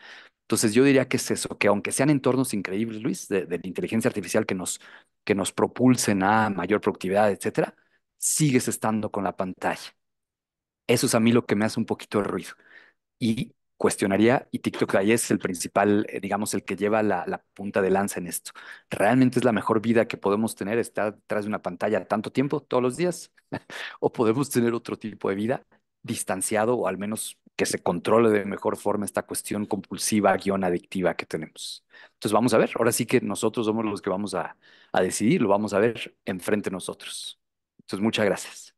C: Entonces yo diría que es eso, que aunque sean entornos increíbles, Luis, de, la inteligencia artificial que nos, que nos propulsen a mayor productividad, etcétera, sigues estando con la pantalla. Eso es a mí lo que me hace un poquito de ruido. Y cuestionaría y TikTok ahí es el principal, eh, digamos, el que lleva la, punta de lanza en esto. ¿Realmente es la mejor vida que podemos tener estar detrás de una pantalla tanto tiempo, todos los días? ¿O podemos tener otro tipo de vida distanciado o al menos que se controle de mejor forma esta cuestión compulsiva, guión adictiva que tenemos? Entonces vamos a ver, ahora sí que nosotros somos los que vamos a, a decidir, lo vamos a ver enfrente de nosotros. Entonces muchas gracias.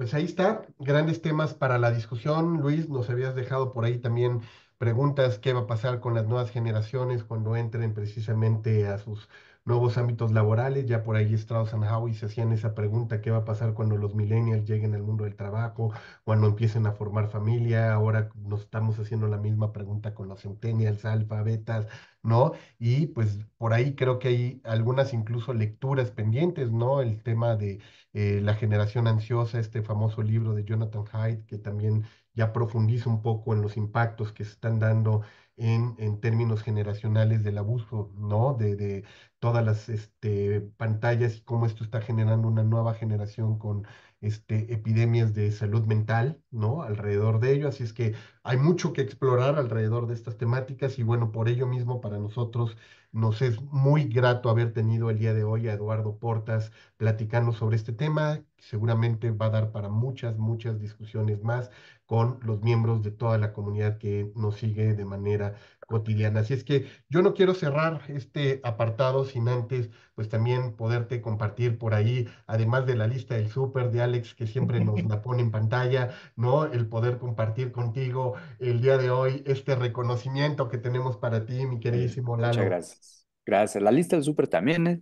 A: Pues ahí está, grandes temas para la discusión. Luis, nos habías dejado por ahí también preguntas, qué va a pasar con las nuevas generaciones cuando entren precisamente a sus nuevos ámbitos laborales. Ya por ahí Strauss and se hacían esa pregunta, ¿qué va a pasar cuando los millennials lleguen al mundo del trabajo, cuando empiecen a formar familia? Ahora nos estamos haciendo la misma pregunta con los centennials, alfa, betas, ¿no? Y pues por ahí creo que hay algunas incluso lecturas pendientes, ¿no? El tema de eh, la generación ansiosa, este famoso libro de Jonathan Hyde, que también ya profundiza un poco en los impactos que se están dando en, términos generacionales del abuso, ¿no? De, todas las este, pantallas y cómo esto está generando una nueva generación con este, epidemias de salud mental, ¿no? Alrededor de ello. Así es que hay mucho que explorar alrededor de estas temáticas y bueno, por ello mismo para nosotros nos es muy grato haber tenido el día de hoy a Eduardo Portas platicando sobre este tema. Seguramente va a dar para muchas, muchas discusiones más con los miembros de toda la comunidad que nos sigue de manera cotidiana. Así es que yo no quiero cerrar este apartado sin antes, pues también poderte compartir por ahí, además de la lista del súper de Alex, que siempre nos la pone en pantalla, ¿no? El poder compartir contigo el día de hoy este reconocimiento que tenemos para ti, mi queridísimo Lalo. Muchas gracias.
C: Gracias. La lista del súper también, ¿eh?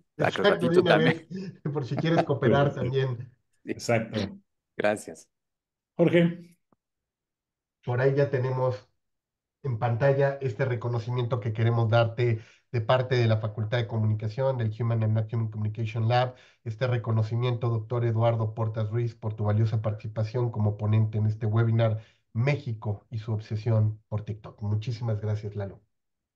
C: también.
A: ¿eh? por si quieres cooperar también.
C: Exacto. Gracias.
A: Jorge por ahí ya tenemos en pantalla este reconocimiento que queremos darte de parte de la Facultad de Comunicación del Human and Human Communication Lab, este reconocimiento, doctor Eduardo Portas Ruiz, por tu valiosa participación como ponente en este webinar México y su obsesión por TikTok. Muchísimas gracias, Lalo.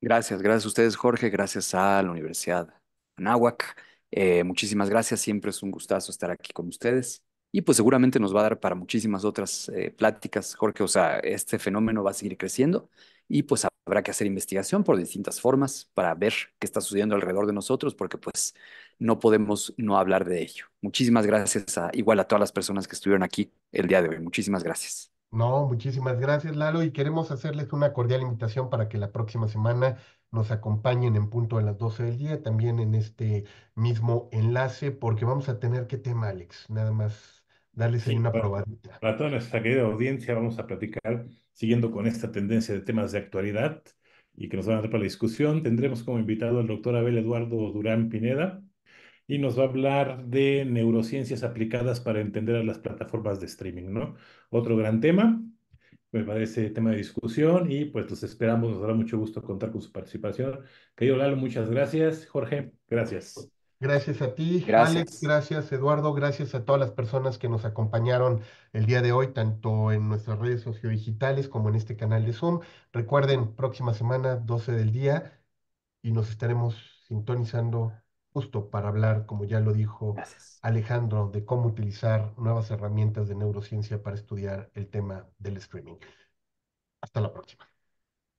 C: Gracias, gracias a ustedes, Jorge, gracias a la Universidad Anáhuac. Eh, muchísimas gracias, siempre es un gustazo estar aquí con ustedes y pues seguramente nos va a dar para muchísimas otras eh, pláticas, Jorge. O sea, este fenómeno va a seguir creciendo y pues habrá que hacer investigación por distintas formas para ver qué está sucediendo alrededor de nosotros, porque pues no podemos no hablar de ello. Muchísimas gracias a, igual a todas las personas que estuvieron aquí el día de hoy. Muchísimas gracias.
A: No, muchísimas gracias, Lalo, y queremos hacerles una cordial invitación para que la próxima semana nos acompañen en punto a las 12 del día, también en este mismo enlace, porque vamos a tener qué tema, Alex, nada más Dale una para, probadita.
B: Para toda nuestra querida audiencia, vamos a platicar, siguiendo con esta tendencia de temas de actualidad y que nos van a dar para la discusión, tendremos como invitado al doctor Abel Eduardo Durán Pineda y nos va a hablar de neurociencias aplicadas para entender a las plataformas de streaming, ¿no? Otro gran tema, me parece tema de discusión y pues los esperamos, nos dará mucho gusto contar con su participación. Querido Lalo, muchas gracias. Jorge, gracias.
A: Gracias a ti, Alex, gracias Eduardo, gracias a todas las personas que nos acompañaron el día de hoy, tanto en nuestras redes sociodigitales como en este canal de Zoom. Recuerden, próxima semana, 12 del día, y nos estaremos sintonizando justo para hablar, como ya lo dijo Alejandro, de cómo utilizar nuevas herramientas de neurociencia para estudiar el tema del streaming. Hasta la próxima.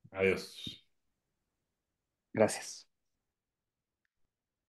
A: Adiós. Gracias.